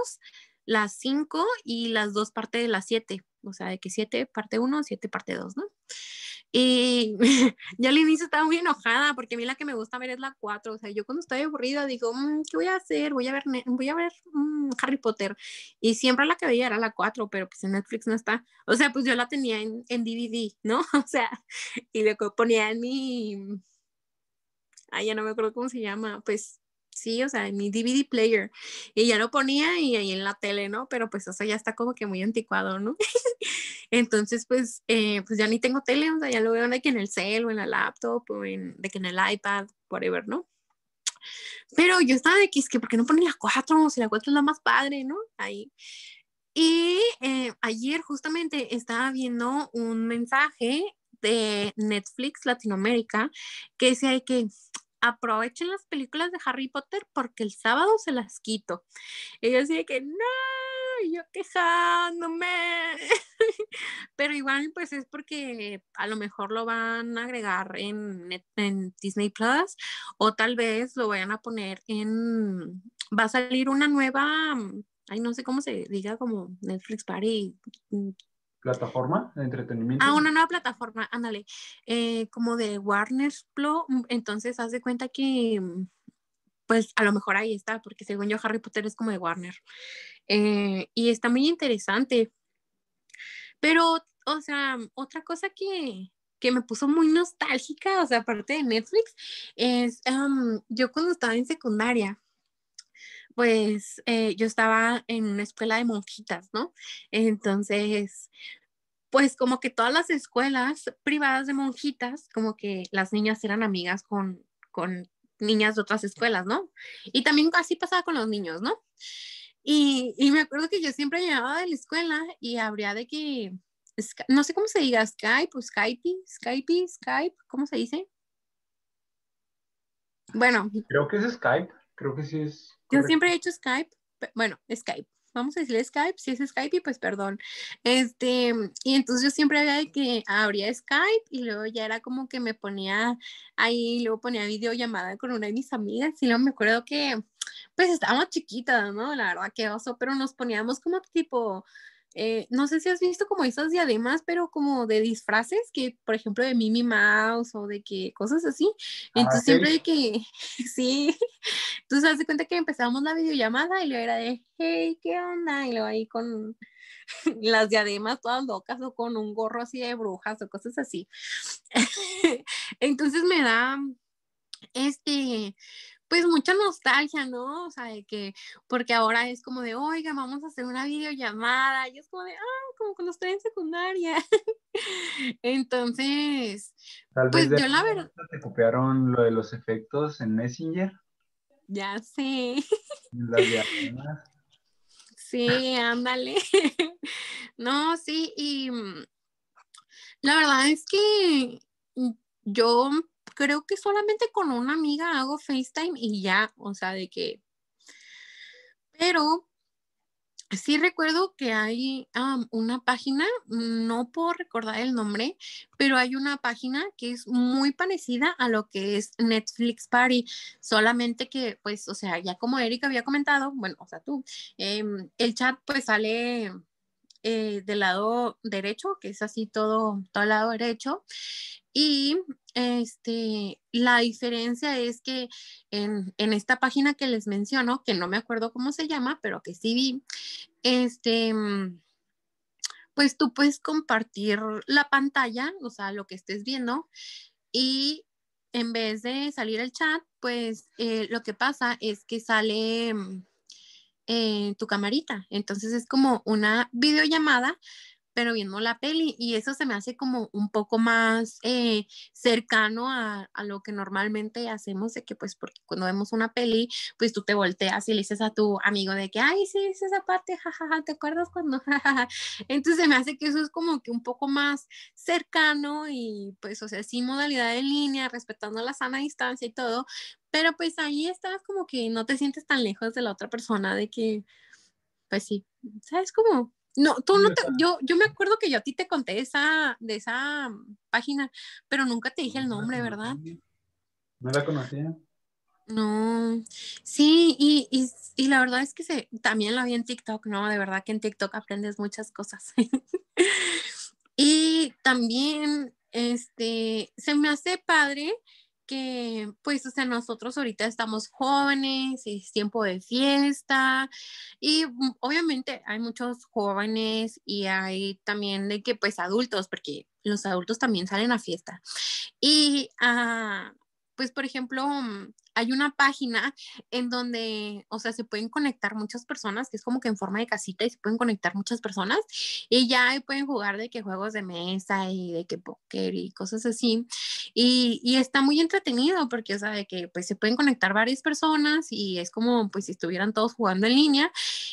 la 5 y las dos partes de la 7. O sea, de que 7 parte 1, 7 parte 2, ¿no? Y yo al inicio estaba muy enojada porque a mí la que me gusta ver es la 4. O sea, yo cuando estoy aburrida digo, mm, ¿qué voy a hacer? Voy a ver, voy a ver mm, Harry Potter. Y siempre la que veía era la 4, pero pues en Netflix no está. O sea, pues yo la tenía en, DVD, ¿no? O sea, y le ponía en mi... Ay, ya no me acuerdo cómo se llama. Pues sí, o sea, en mi DVD player. Y ya lo ponía y ahí en la tele, ¿no? Pero pues eso ya está como que muy anticuado, ¿no? Entonces, pues, eh, pues ya ni tengo tele, o sea, ya lo veo de que en el cel o en la laptop o en, de que en el iPad, whatever, ¿no? Pero yo estaba de que es que, ¿por qué no ponen las cuatro? Si la cuatro es la más padre, ¿no? Ahí. Y eh, ayer justamente estaba viendo un mensaje de Netflix Latinoamérica que decía que aprovechen las películas de Harry Potter porque el sábado se las quito. ella decía que no y yo quejándome. Pero igual, pues es porque a lo mejor lo van a agregar en, en Disney Plus o tal vez lo vayan a poner en. Va a salir una nueva. Mm, ay, no sé cómo se diga, como Netflix Party mm.
plataforma de entretenimiento. Ah,
una nueva plataforma, ándale, eh, como de Warner Plus. Mm, entonces, haz de cuenta que, pues, a lo mejor ahí está, porque según yo, Harry Potter es como de Warner. Eh, y está muy interesante. Pero, o sea, otra cosa que, me puso muy nostálgica, o sea, aparte de Netflix, es yo cuando estaba en secundaria, pues eh, yo estaba en una escuela de monjitas, ¿no? Entonces, pues como que todas las escuelas privadas de monjitas, como que las niñas eran amigas con, con niñas de otras escuelas, ¿no? Y también así pasaba con los niños, ¿no? Y, me acuerdo que yo siempre llegaba de la escuela y habría de que, no sé cómo se diga, Skype o Skype, Skype, Skype, ¿cómo se dice? Bueno. Creo que
es Skype, creo que sí es.
Yo siempre he hecho Skype, bueno, Skype vamos a decirle Skype, si es Skype, pues perdón. Este, y entonces yo siempre había de que habría Skype y luego ya era como que me ponía ahí, luego ponía videollamada con una de mis amigas y luego me acuerdo que pues estábamos chiquitas, ¿no? La verdad que oso, pero nos poníamos como tipo, eh, no sé si has visto como esas diademas, pero como de disfraces, que por ejemplo de Mimi Mouse o de que cosas así. Ah, entonces siempre de que, sí, entonces se de cuenta que empezamos la videollamada y luego era de, hey, ¿qué onda? Y luego ahí con las diademas todas locas o con un gorro así de brujas o cosas así. entonces me da, este, pues mucha nostalgia, ¿no? O sea, de que, porque ahora es como de, oiga, vamos a hacer una videollamada, y es como de, ah, como cuando estoy en secundaria. Entonces, Tal vez pues, yo la verdad...
¿Te copiaron lo de los efectos en Messenger?
Ya sé.
Las
sí, ándale. no, sí, y mm, la verdad es que mm, yo creo que solamente con una amiga hago FaceTime y ya, o sea, de que... Pero sí recuerdo que hay una página, no puedo recordar el nombre, pero hay una página que es muy parecida a lo que es Netflix Party, solamente que, pues, o sea, ya como Erika había comentado, bueno, o sea, tú, em, el chat pues sale eh, del lado derecho, que es así todo, todo el lado derecho, y este, la diferencia es que en, esta página que les menciono, que no me acuerdo cómo se llama, pero que sí vi, este, mm, pues tú puedes compartir la pantalla, o sea, lo que estés viendo, y en vez de salir el chat, pues eh, lo que pasa es que sale mm, eh, tu camarita. Entonces es como una videollamada pero viendo la peli y eso se me hace como un poco más eh, cercano a, a, lo que normalmente hacemos de que pues porque cuando vemos una peli pues tú te volteas y le dices a tu amigo de que ay sí es esa parte jajaja te acuerdas cuando entonces se me hace que eso es como que un poco más cercano y pues o sea sí, modalidad en línea respetando la sana distancia y todo pero pues ahí estás como que no te sientes tan lejos de la otra persona de que pues sí sabes como no, tú no te, yo, me acuerdo que yo a ti te conté esa, de esa página, pero nunca te dije el nombre, ¿verdad?
No la conocía.
No, sí, y, la verdad es que se, también la vi en TikTok, ¿no? De verdad que en TikTok aprendes muchas cosas. y también, este, se me hace padre que pues, o sea, nosotros ahorita estamos jóvenes, es tiempo de fiesta y mm, obviamente hay muchos jóvenes y hay también de que pues adultos, porque los adultos también salen a fiesta. Y ah pues por ejemplo, mm, hay una página en donde, o sea, se pueden conectar muchas personas, que es como que en forma de casita y se pueden conectar muchas personas y ya ahí pueden jugar de que juegos de mesa y de que póker y cosas así. Y, está muy entretenido porque, o sea, de que pues se pueden conectar varias personas y es como pues si estuvieran todos jugando en línea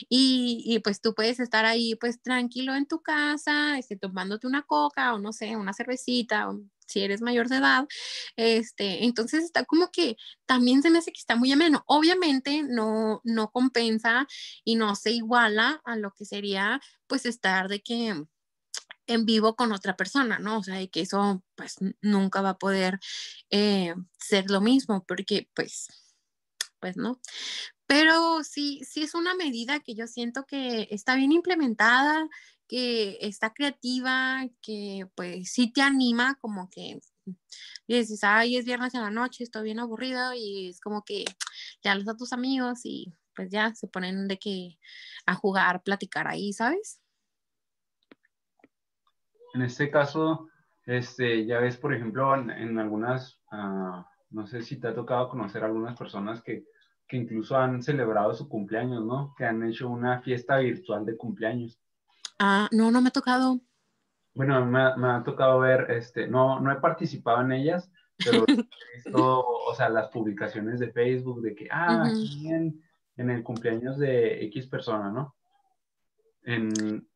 y, y pues tú puedes estar ahí pues tranquilo en tu casa, este, tomándote una coca o no sé, una cervecita o si eres mayor de edad, este, entonces está como que también se me hace que está muy ameno. Obviamente no, no compensa y no se iguala a lo que sería pues estar de que en vivo con otra persona, ¿no? O sea, y que eso pues nunca va a poder eh, ser lo mismo porque pues, pues no. Pero sí, sí es una medida que yo siento que está bien implementada, que está creativa, que pues sí te anima, como que dices, ay, es viernes en la noche, estoy bien aburrido y es como que ya los a tus amigos y pues ya se ponen de que a jugar, platicar ahí, ¿sabes?
En este caso, este, ya ves, por ejemplo, en, algunas, ah, no sé si te ha tocado conocer algunas personas que, que incluso han celebrado su cumpleaños, ¿no? Que han hecho una fiesta virtual de cumpleaños.
Ah, no, no me ha tocado.
Bueno, me, ha, tocado ver, este, no, no he participado en ellas, pero he visto, sea, las publicaciones de Facebook de que, ah, aquí en, el cumpleaños de X persona, ¿no? En...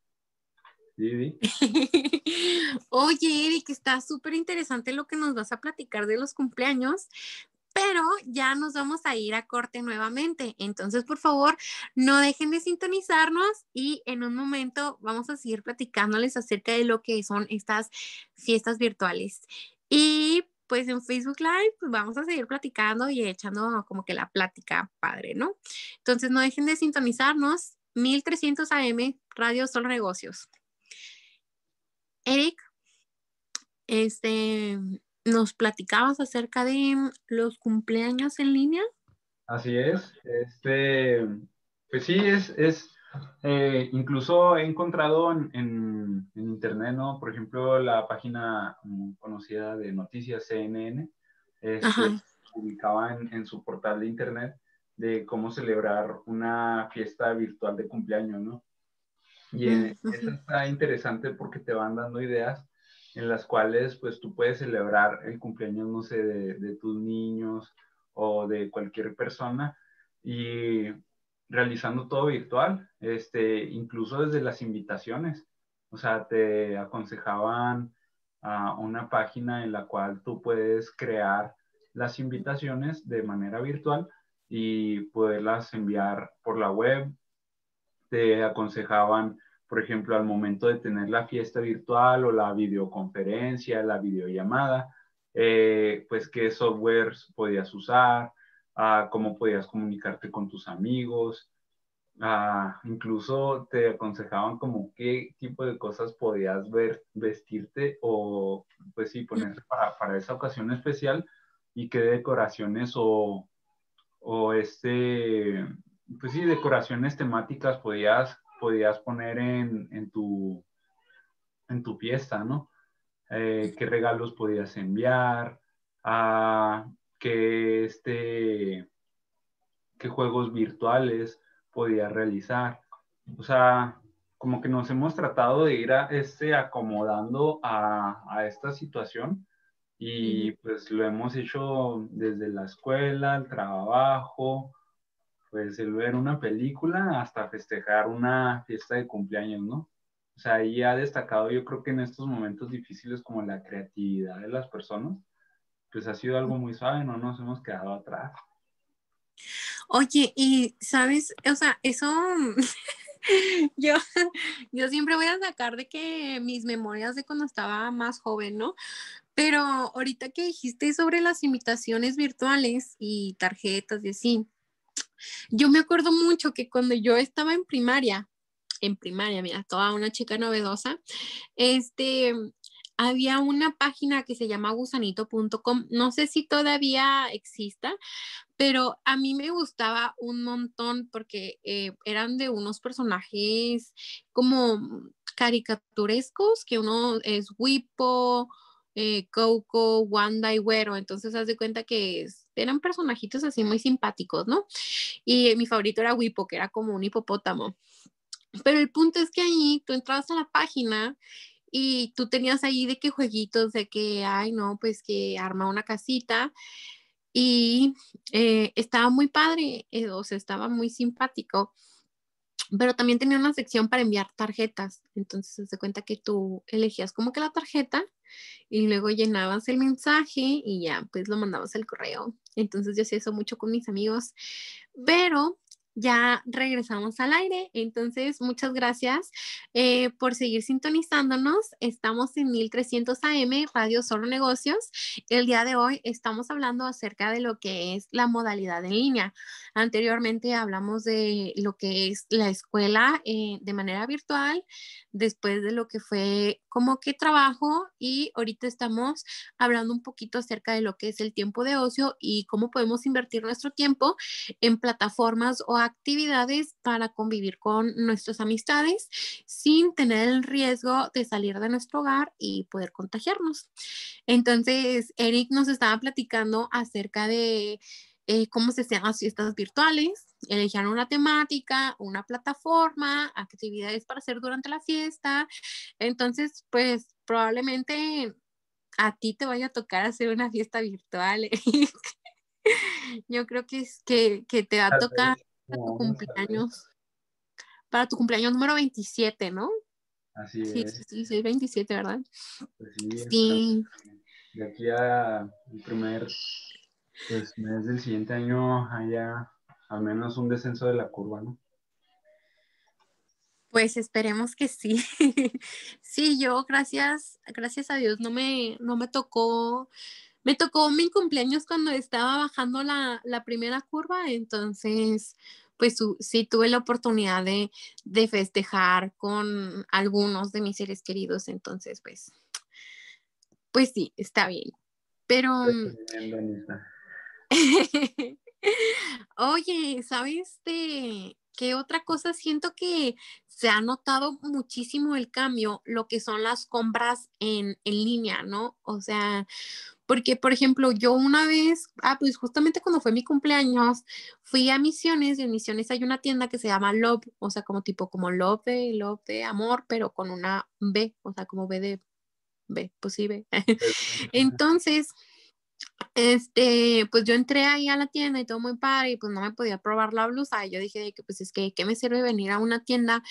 Didi.
Oye, Eric, está súper interesante lo que nos vas a platicar de los cumpleaños, pero ya nos vamos a ir a corte nuevamente. Entonces, por favor, no dejen de sintonizarnos y en un momento vamos a seguir platicándoles acerca de lo que son estas fiestas virtuales. Y pues en Facebook Live pues, vamos a seguir platicando y echando como que la plática padre, ¿no? Entonces, no dejen de sintonizarnos. 1300 AM, Radio Sol Negocios. Eric, este, nos platicabas acerca de mm, los cumpleaños en línea.
Así es. Este, pues sí, es, es eh, incluso he encontrado en, internet, ¿no? Por ejemplo, la página mm, conocida de Noticias CNN este, publicaba en, en, su portal de internet de cómo celebrar una fiesta virtual de cumpleaños, ¿no? Y eh, eso está interesante porque te van dando ideas en las cuales pues tú puedes celebrar el cumpleaños, no sé, de, tus niños o de cualquier persona y realizando todo virtual, este, incluso desde las invitaciones. O sea, te aconsejaban ah, una página en la cual tú puedes crear las invitaciones de manera virtual y poderlas enviar por la web. Te aconsejaban por ejemplo, al momento de tener la fiesta virtual o la videoconferencia, la videollamada, eh, pues qué software podías usar, ah, cómo podías comunicarte con tus amigos, ah, incluso te aconsejaban como qué tipo de cosas podías ver, vestirte o pues sí, poner para, esa ocasión especial y qué decoraciones o, o este, pues sí, decoraciones temáticas podías podías poner en, en, tu, en tu fiesta, ¿no? Eh, qué regalos podías enviar, ah, qué, este, qué juegos virtuales podías realizar. O sea, como que nos hemos tratado de ir a, este, acomodando a, a esta situación y pues lo hemos hecho desde la escuela, el trabajo, pues el ver una película hasta festejar una fiesta de cumpleaños, ¿no? O sea, ahí ha destacado yo creo que en estos momentos difíciles como la creatividad de las personas, pues ha sido algo muy suave, no nos hemos quedado atrás.
Oye, y sabes, o sea, eso yo, yo siempre voy a sacar de que mis memorias de cuando estaba más joven, ¿no? Pero ahorita que dijiste sobre las imitaciones virtuales y tarjetas y así, yo me acuerdo mucho que cuando yo estaba en primaria, en primaria, mira, toda una chica novedosa, este, había una página que se llama gusanito.com, no sé si todavía exista, pero a mí me gustaba un montón porque eh, eran de unos personajes como caricaturescos, que uno es Wipo, eh, Coco, Wanda y Güero. Entonces, haz de cuenta que eran personajitos así muy simpáticos, ¿no? Y mi favorito era Wipo, que era como un hipopótamo. Pero el punto es que ahí tú entrabas a la página y tú tenías ahí de qué jueguitos, de que, ay, no, pues que arma una casita. Y eh, estaba muy padre, eh, o sea, estaba muy simpático pero también tenía una sección para enviar tarjetas. Entonces se cuenta que tú elegías como que la tarjeta y luego llenabas el mensaje y ya, pues lo mandabas al correo. Entonces yo hacía eso mucho con mis amigos, pero ya regresamos al aire. Entonces, muchas gracias eh, por seguir sintonizándonos. Estamos en 1300 AM, Radio Solo Negocios. El día de hoy estamos hablando acerca de lo que es la modalidad en línea. Anteriormente hablamos de lo que es la escuela eh, de manera virtual, después de lo que fue como que trabajo y ahorita estamos hablando un poquito acerca de lo que es el tiempo de ocio y cómo podemos invertir nuestro tiempo en plataformas o actividades para convivir con nuestras amistades sin tener el riesgo de salir de nuestro hogar y poder contagiarnos. Entonces, Eric nos estaba platicando acerca de eh, cómo se hacen las fiestas virtuales, Elegir una temática, una plataforma, actividades para hacer durante la fiesta. Entonces, pues probablemente a ti te vaya a tocar hacer una fiesta virtual. ¿eh? Yo creo que es que, te va a tocar para tu cumpleaños, para tu cumpleaños número 27, ¿no? Así es. Sí, sí, sí, 27, ¿verdad? Pues sí. sí.
De aquí a el primer pues mes del siguiente año haya al menos un descenso de la curva, ¿no?
Pues esperemos que sí. sí, yo gracias, gracias a Dios no me, no me tocó, me tocó mi cumpleaños cuando estaba bajando la, la primera curva, entonces pues sí tuve la oportunidad de, de festejar con algunos de mis seres queridos, entonces pues, pues sí, está bien. Pero... Pues, mm, Oye, ¿sabes de qué otra cosa? Siento que se ha notado muchísimo el cambio, lo que son las compras en, línea, ¿no? O sea, porque, por ejemplo, yo una vez, ah, pues justamente cuando fue mi cumpleaños, fui a Misiones y en Misiones hay una tienda que se llama Love, o sea, como tipo como Love Love de amor, pero con una B, o sea, como B de B, pues sí, B. Entonces, este, pues yo entré ahí a la tienda y todo muy padre y pues no me podía probar la blusa. Y yo dije que pues es que, ¿qué me sirve venir a una tienda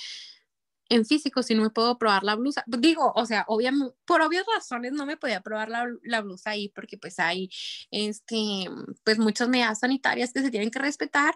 en físico si no me puedo probar la blusa. Digo, o sea, obviamente, por obvias razones no me podía probar la, blusa ahí porque pues hay, este, pues muchas medidas sanitarias que se tienen que respetar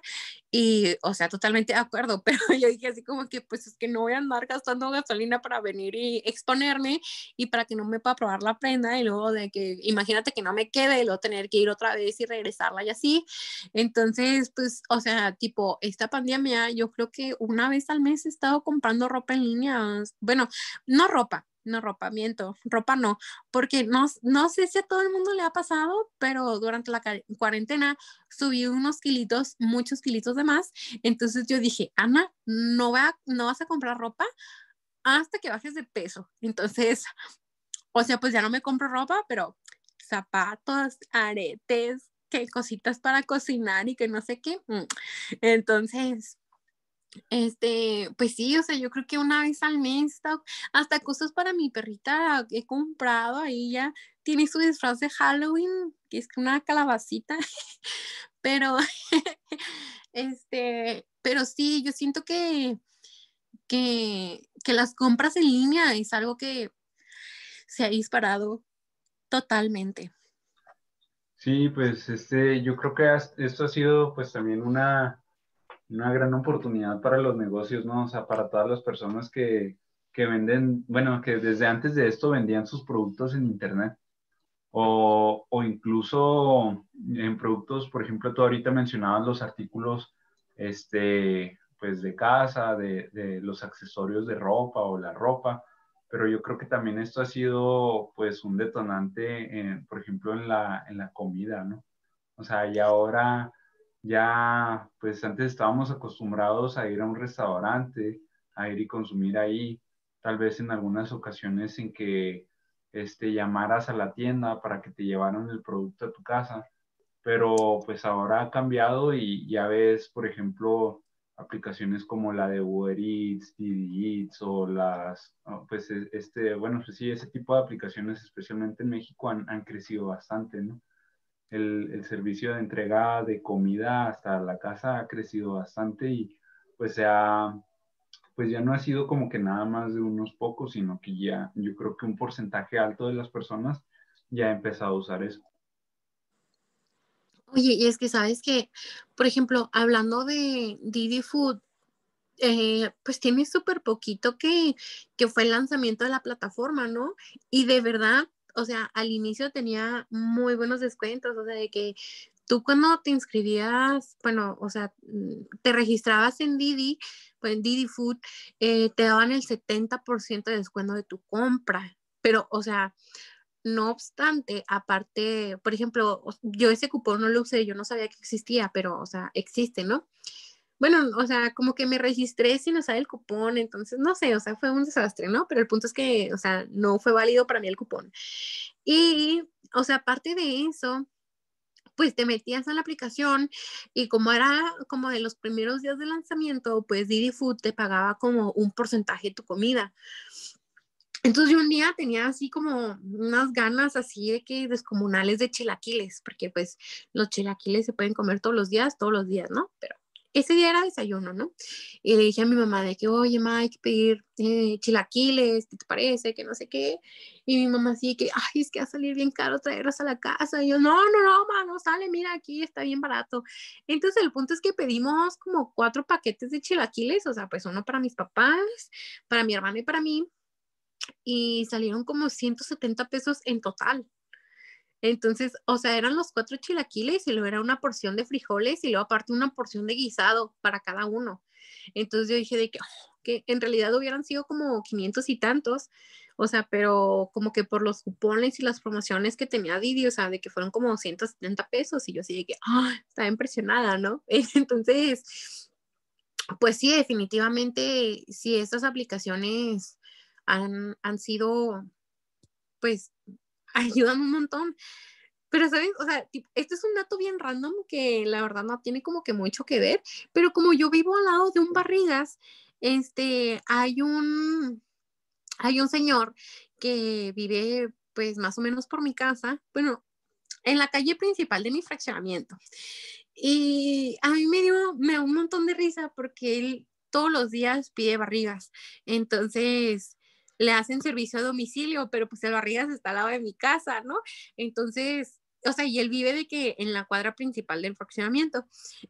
y, o sea, totalmente de acuerdo, pero yo dije así como que pues es que no voy a andar gastando gasolina para venir y exponerme y para que no me pueda probar la prenda y luego de que, imagínate que no me quede, luego tener que ir otra vez y regresarla y así. Entonces, pues, o sea, tipo, esta pandemia, yo creo que una vez al mes he estado comprando ropa en Niños. bueno, no ropa, no ropa, miento, ropa no, porque no, no sé si a todo el mundo le ha pasado, pero durante la cuarentena subí unos kilitos, muchos kilitos de más, entonces yo dije, Ana, no, va, no vas a comprar ropa hasta que bajes de peso, entonces, o sea, pues ya no me compro ropa, pero zapatos, aretes, que cositas para cocinar y que no sé qué, mm, entonces este, pues sí, o sea, yo creo que una vez al mes, hasta cosas para mi perrita he comprado, ahí ya tiene su disfraz de Halloween, que es una calabacita, pero, este, pero sí, yo siento que, que, que las compras en línea es algo que se ha disparado totalmente.
Sí, pues este, yo creo que esto ha sido pues también una una gran oportunidad para los negocios, ¿no? O sea, para todas las personas que, venden, bueno, que desde antes de esto vendían sus productos en Internet. O, incluso en productos, por ejemplo, tú ahorita mencionabas los artículos este, pues de casa, de, los accesorios de ropa o la ropa, pero yo creo que también esto ha sido pues un detonante, por ejemplo, en la, en la comida, ¿no? O sea, y ahora ya, pues antes estábamos acostumbrados a ir a un restaurante, a ir y consumir ahí, tal vez en algunas ocasiones en que este, llamaras a la tienda para que te llevaran el producto a tu casa, pero pues ahora ha cambiado y ya ves, por ejemplo, aplicaciones como la de Uber Eats, Didi o las, pues e, este, bueno, pues sí, ese tipo de aplicaciones, especialmente en México, han, han crecido bastante, ¿no? el, el, servicio de entrega de comida hasta la casa ha crecido bastante y pues se ha, pues ya no ha sido como que nada más de unos pocos, sino que ya yo creo que un porcentaje alto de las personas ya ha empezado a usar eso.
Oye, y es que sabes que, por ejemplo, hablando de Didi Food, eh, pues tiene súper poquito que, que fue el lanzamiento de la plataforma, ¿no? Y de verdad, o sea, al inicio tenía muy buenos descuentos, o sea, de que tú cuando te inscribías, bueno, o sea, mm, te registrabas en Didi, en pues, Didi Food, eh, te daban el 70% de descuento de tu compra, pero, o sea, no obstante, aparte, por ejemplo, yo ese cupón no lo usé, yo no sabía que existía, pero, o sea, existe, ¿no? bueno, o sea, como que me registré sin usar el cupón, entonces, no sé, o sea, fue un desastre, ¿no? Pero el punto es que, o sea, no fue válido para mí el cupón. Y, o sea, aparte de eso, pues te metías a la aplicación y como era como de los primeros días de lanzamiento, pues Didi Food te pagaba como un porcentaje de tu comida. Entonces yo un día tenía así como unas ganas así de que descomunales de chelaquiles, porque pues los chelaquiles se pueden comer todos los días, todos los días, ¿no? Pero ese día era desayuno, ¿no? Y le dije a mi mamá de que, oye, mamá, hay que pedir eh, chilaquiles, ¿qué te parece? Que no sé qué. Y mi mamá sí que, ay, es que va a salir bien caro traerlos a la casa. Y yo, no, no, no, mamá, no sale, mira, aquí está bien barato. Entonces, el punto es que pedimos como cuatro paquetes de chilaquiles, o sea, pues uno para mis papás, para mi hermana y para mí. Y salieron como 170 pesos en total. Entonces, o sea, eran los cuatro chilaquiles y luego era una porción de frijoles y luego aparte una porción de guisado para cada uno. Entonces yo dije de que, oh, que en realidad hubieran sido como 500 y tantos, o sea, pero como que por los cupones y las promociones que tenía Didi, o sea, de que fueron como 170 pesos y yo sí de que, ah, estaba impresionada, ¿no? Entonces, pues sí, definitivamente, sí, estas aplicaciones han, han sido, pues, ayudan un montón. Pero, ¿saben? O sea, este es un dato bien random que la verdad no tiene como que mucho que ver, pero como yo vivo al lado de un barrigas, este, hay un, hay un señor que vive pues más o menos por mi casa, bueno, en la calle principal de mi fraccionamiento. Y a mí me dio, me dio un montón de risa porque él todos los días pide barrigas. Entonces, le hacen servicio a domicilio, pero pues el se está al lado de mi casa, ¿no? Entonces, o sea, y él vive de que en la cuadra principal del fraccionamiento.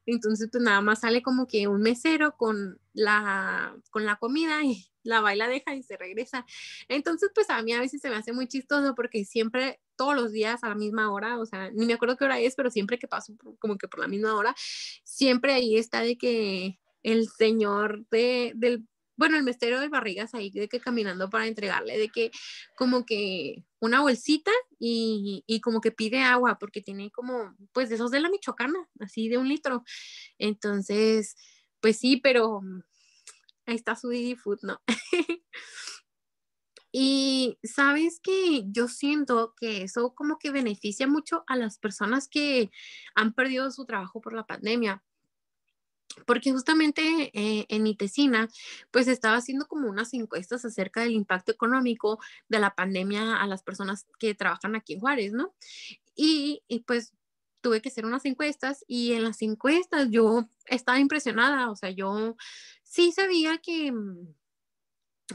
Entonces, pues nada más sale como que un mesero con la, con la comida y la baila deja y se regresa. Entonces, pues a mí a veces se me hace muy chistoso porque siempre, todos los días a la misma hora, o sea, ni me acuerdo qué hora es, pero siempre que paso como que por la misma hora, siempre ahí está de que el señor de, del bueno, el mestero de barrigas ahí, de que caminando para entregarle, de que como que una bolsita y, como que pide agua, porque tiene como, pues, de esos de la Michoacana, así de un litro. Entonces, pues sí, pero mm, ahí está su Didi Food, ¿no? Y sabes que yo siento que eso como que beneficia mucho a las personas que han perdido su trabajo por la pandemia, porque justamente eh, en mi tesina, pues estaba haciendo como unas encuestas acerca del impacto económico de la pandemia a las personas que trabajan aquí en Juárez, ¿no? Y, pues tuve que hacer unas encuestas y en las encuestas yo estaba impresionada, o sea, yo sí sabía que, mm,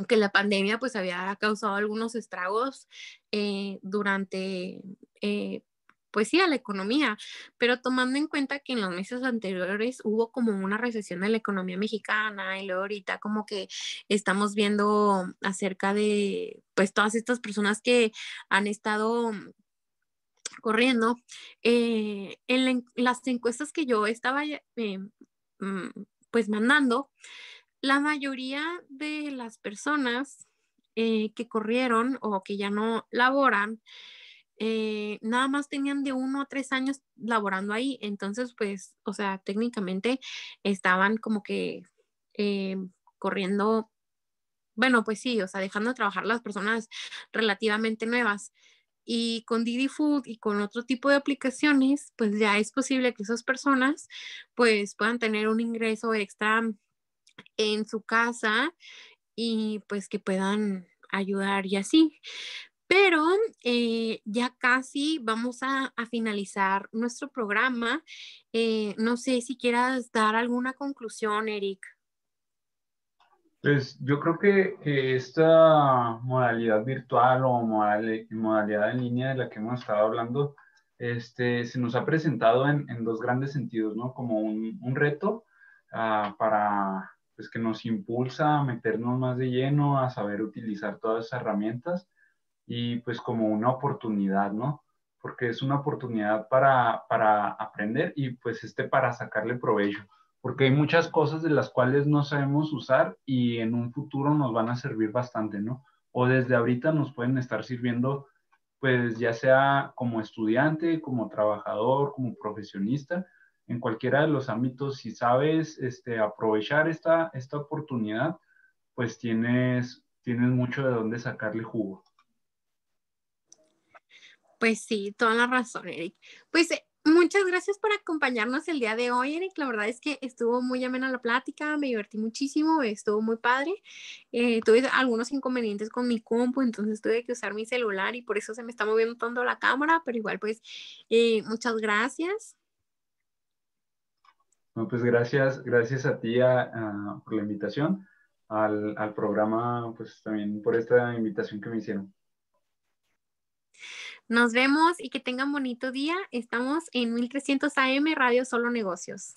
que la pandemia pues había causado algunos estragos eh, durante eh, pues sí, a la economía, pero tomando en cuenta que en los meses anteriores hubo como una recesión de la economía mexicana y luego ahorita como que estamos viendo acerca de pues todas estas personas que han estado corriendo, eh, en, las encuestas que yo estaba eh, em, mm, pues mandando, la mayoría de las personas eh, que corrieron o que ya no laboran, eh, nada más tenían de uno a tres años laborando ahí, entonces pues, o sea, técnicamente estaban como que eh, corriendo, bueno, pues sí, o sea, dejando de trabajar las personas relativamente nuevas. Y con Didi Food y con otro tipo de aplicaciones, pues ya es posible que esas personas pues puedan tener un ingreso extra en su casa y pues que puedan ayudar y así. Eh, ya casi vamos a, finalizar nuestro programa. Eh, no sé si quieras dar alguna conclusión, Eric.
Pues yo creo que esta modalidad virtual o modalidad en línea de la que hemos estado hablando, este, se nos ha presentado en, dos grandes sentidos, ¿no? Como un, reto ah, para pues, que nos impulsa a meternos más de lleno, a saber utilizar todas esas herramientas y pues como una oportunidad, ¿no? Porque es una oportunidad para, para aprender y pues este para sacarle provecho, porque hay muchas cosas de las cuales no sabemos usar y en un futuro nos van a servir bastante, ¿no? O desde ahorita nos pueden estar sirviendo, pues ya sea como estudiante, como trabajador, como profesionista, en cualquiera de los ámbitos, si sabes este, aprovechar esta, esta oportunidad, pues tienes, tienes mucho de dónde sacarle jugo.
Pues sí, toda la razón, Eric. Pues eh, muchas gracias por acompañarnos el día de hoy, Eric. La verdad es que estuvo muy amena la plática, me divertí muchísimo, estuvo muy padre. Eh, tuve algunos inconvenientes con mi compu, entonces tuve que usar mi celular y por eso se me está moviendo tanto la cámara, pero igual pues eh, muchas gracias.
pues gracias, gracias a ti por la invitación al programa, pues también por esta invitación que me hicieron.
Nos vemos y que tengan bonito día. Estamos en 1300 AM Radio Solo Negocios.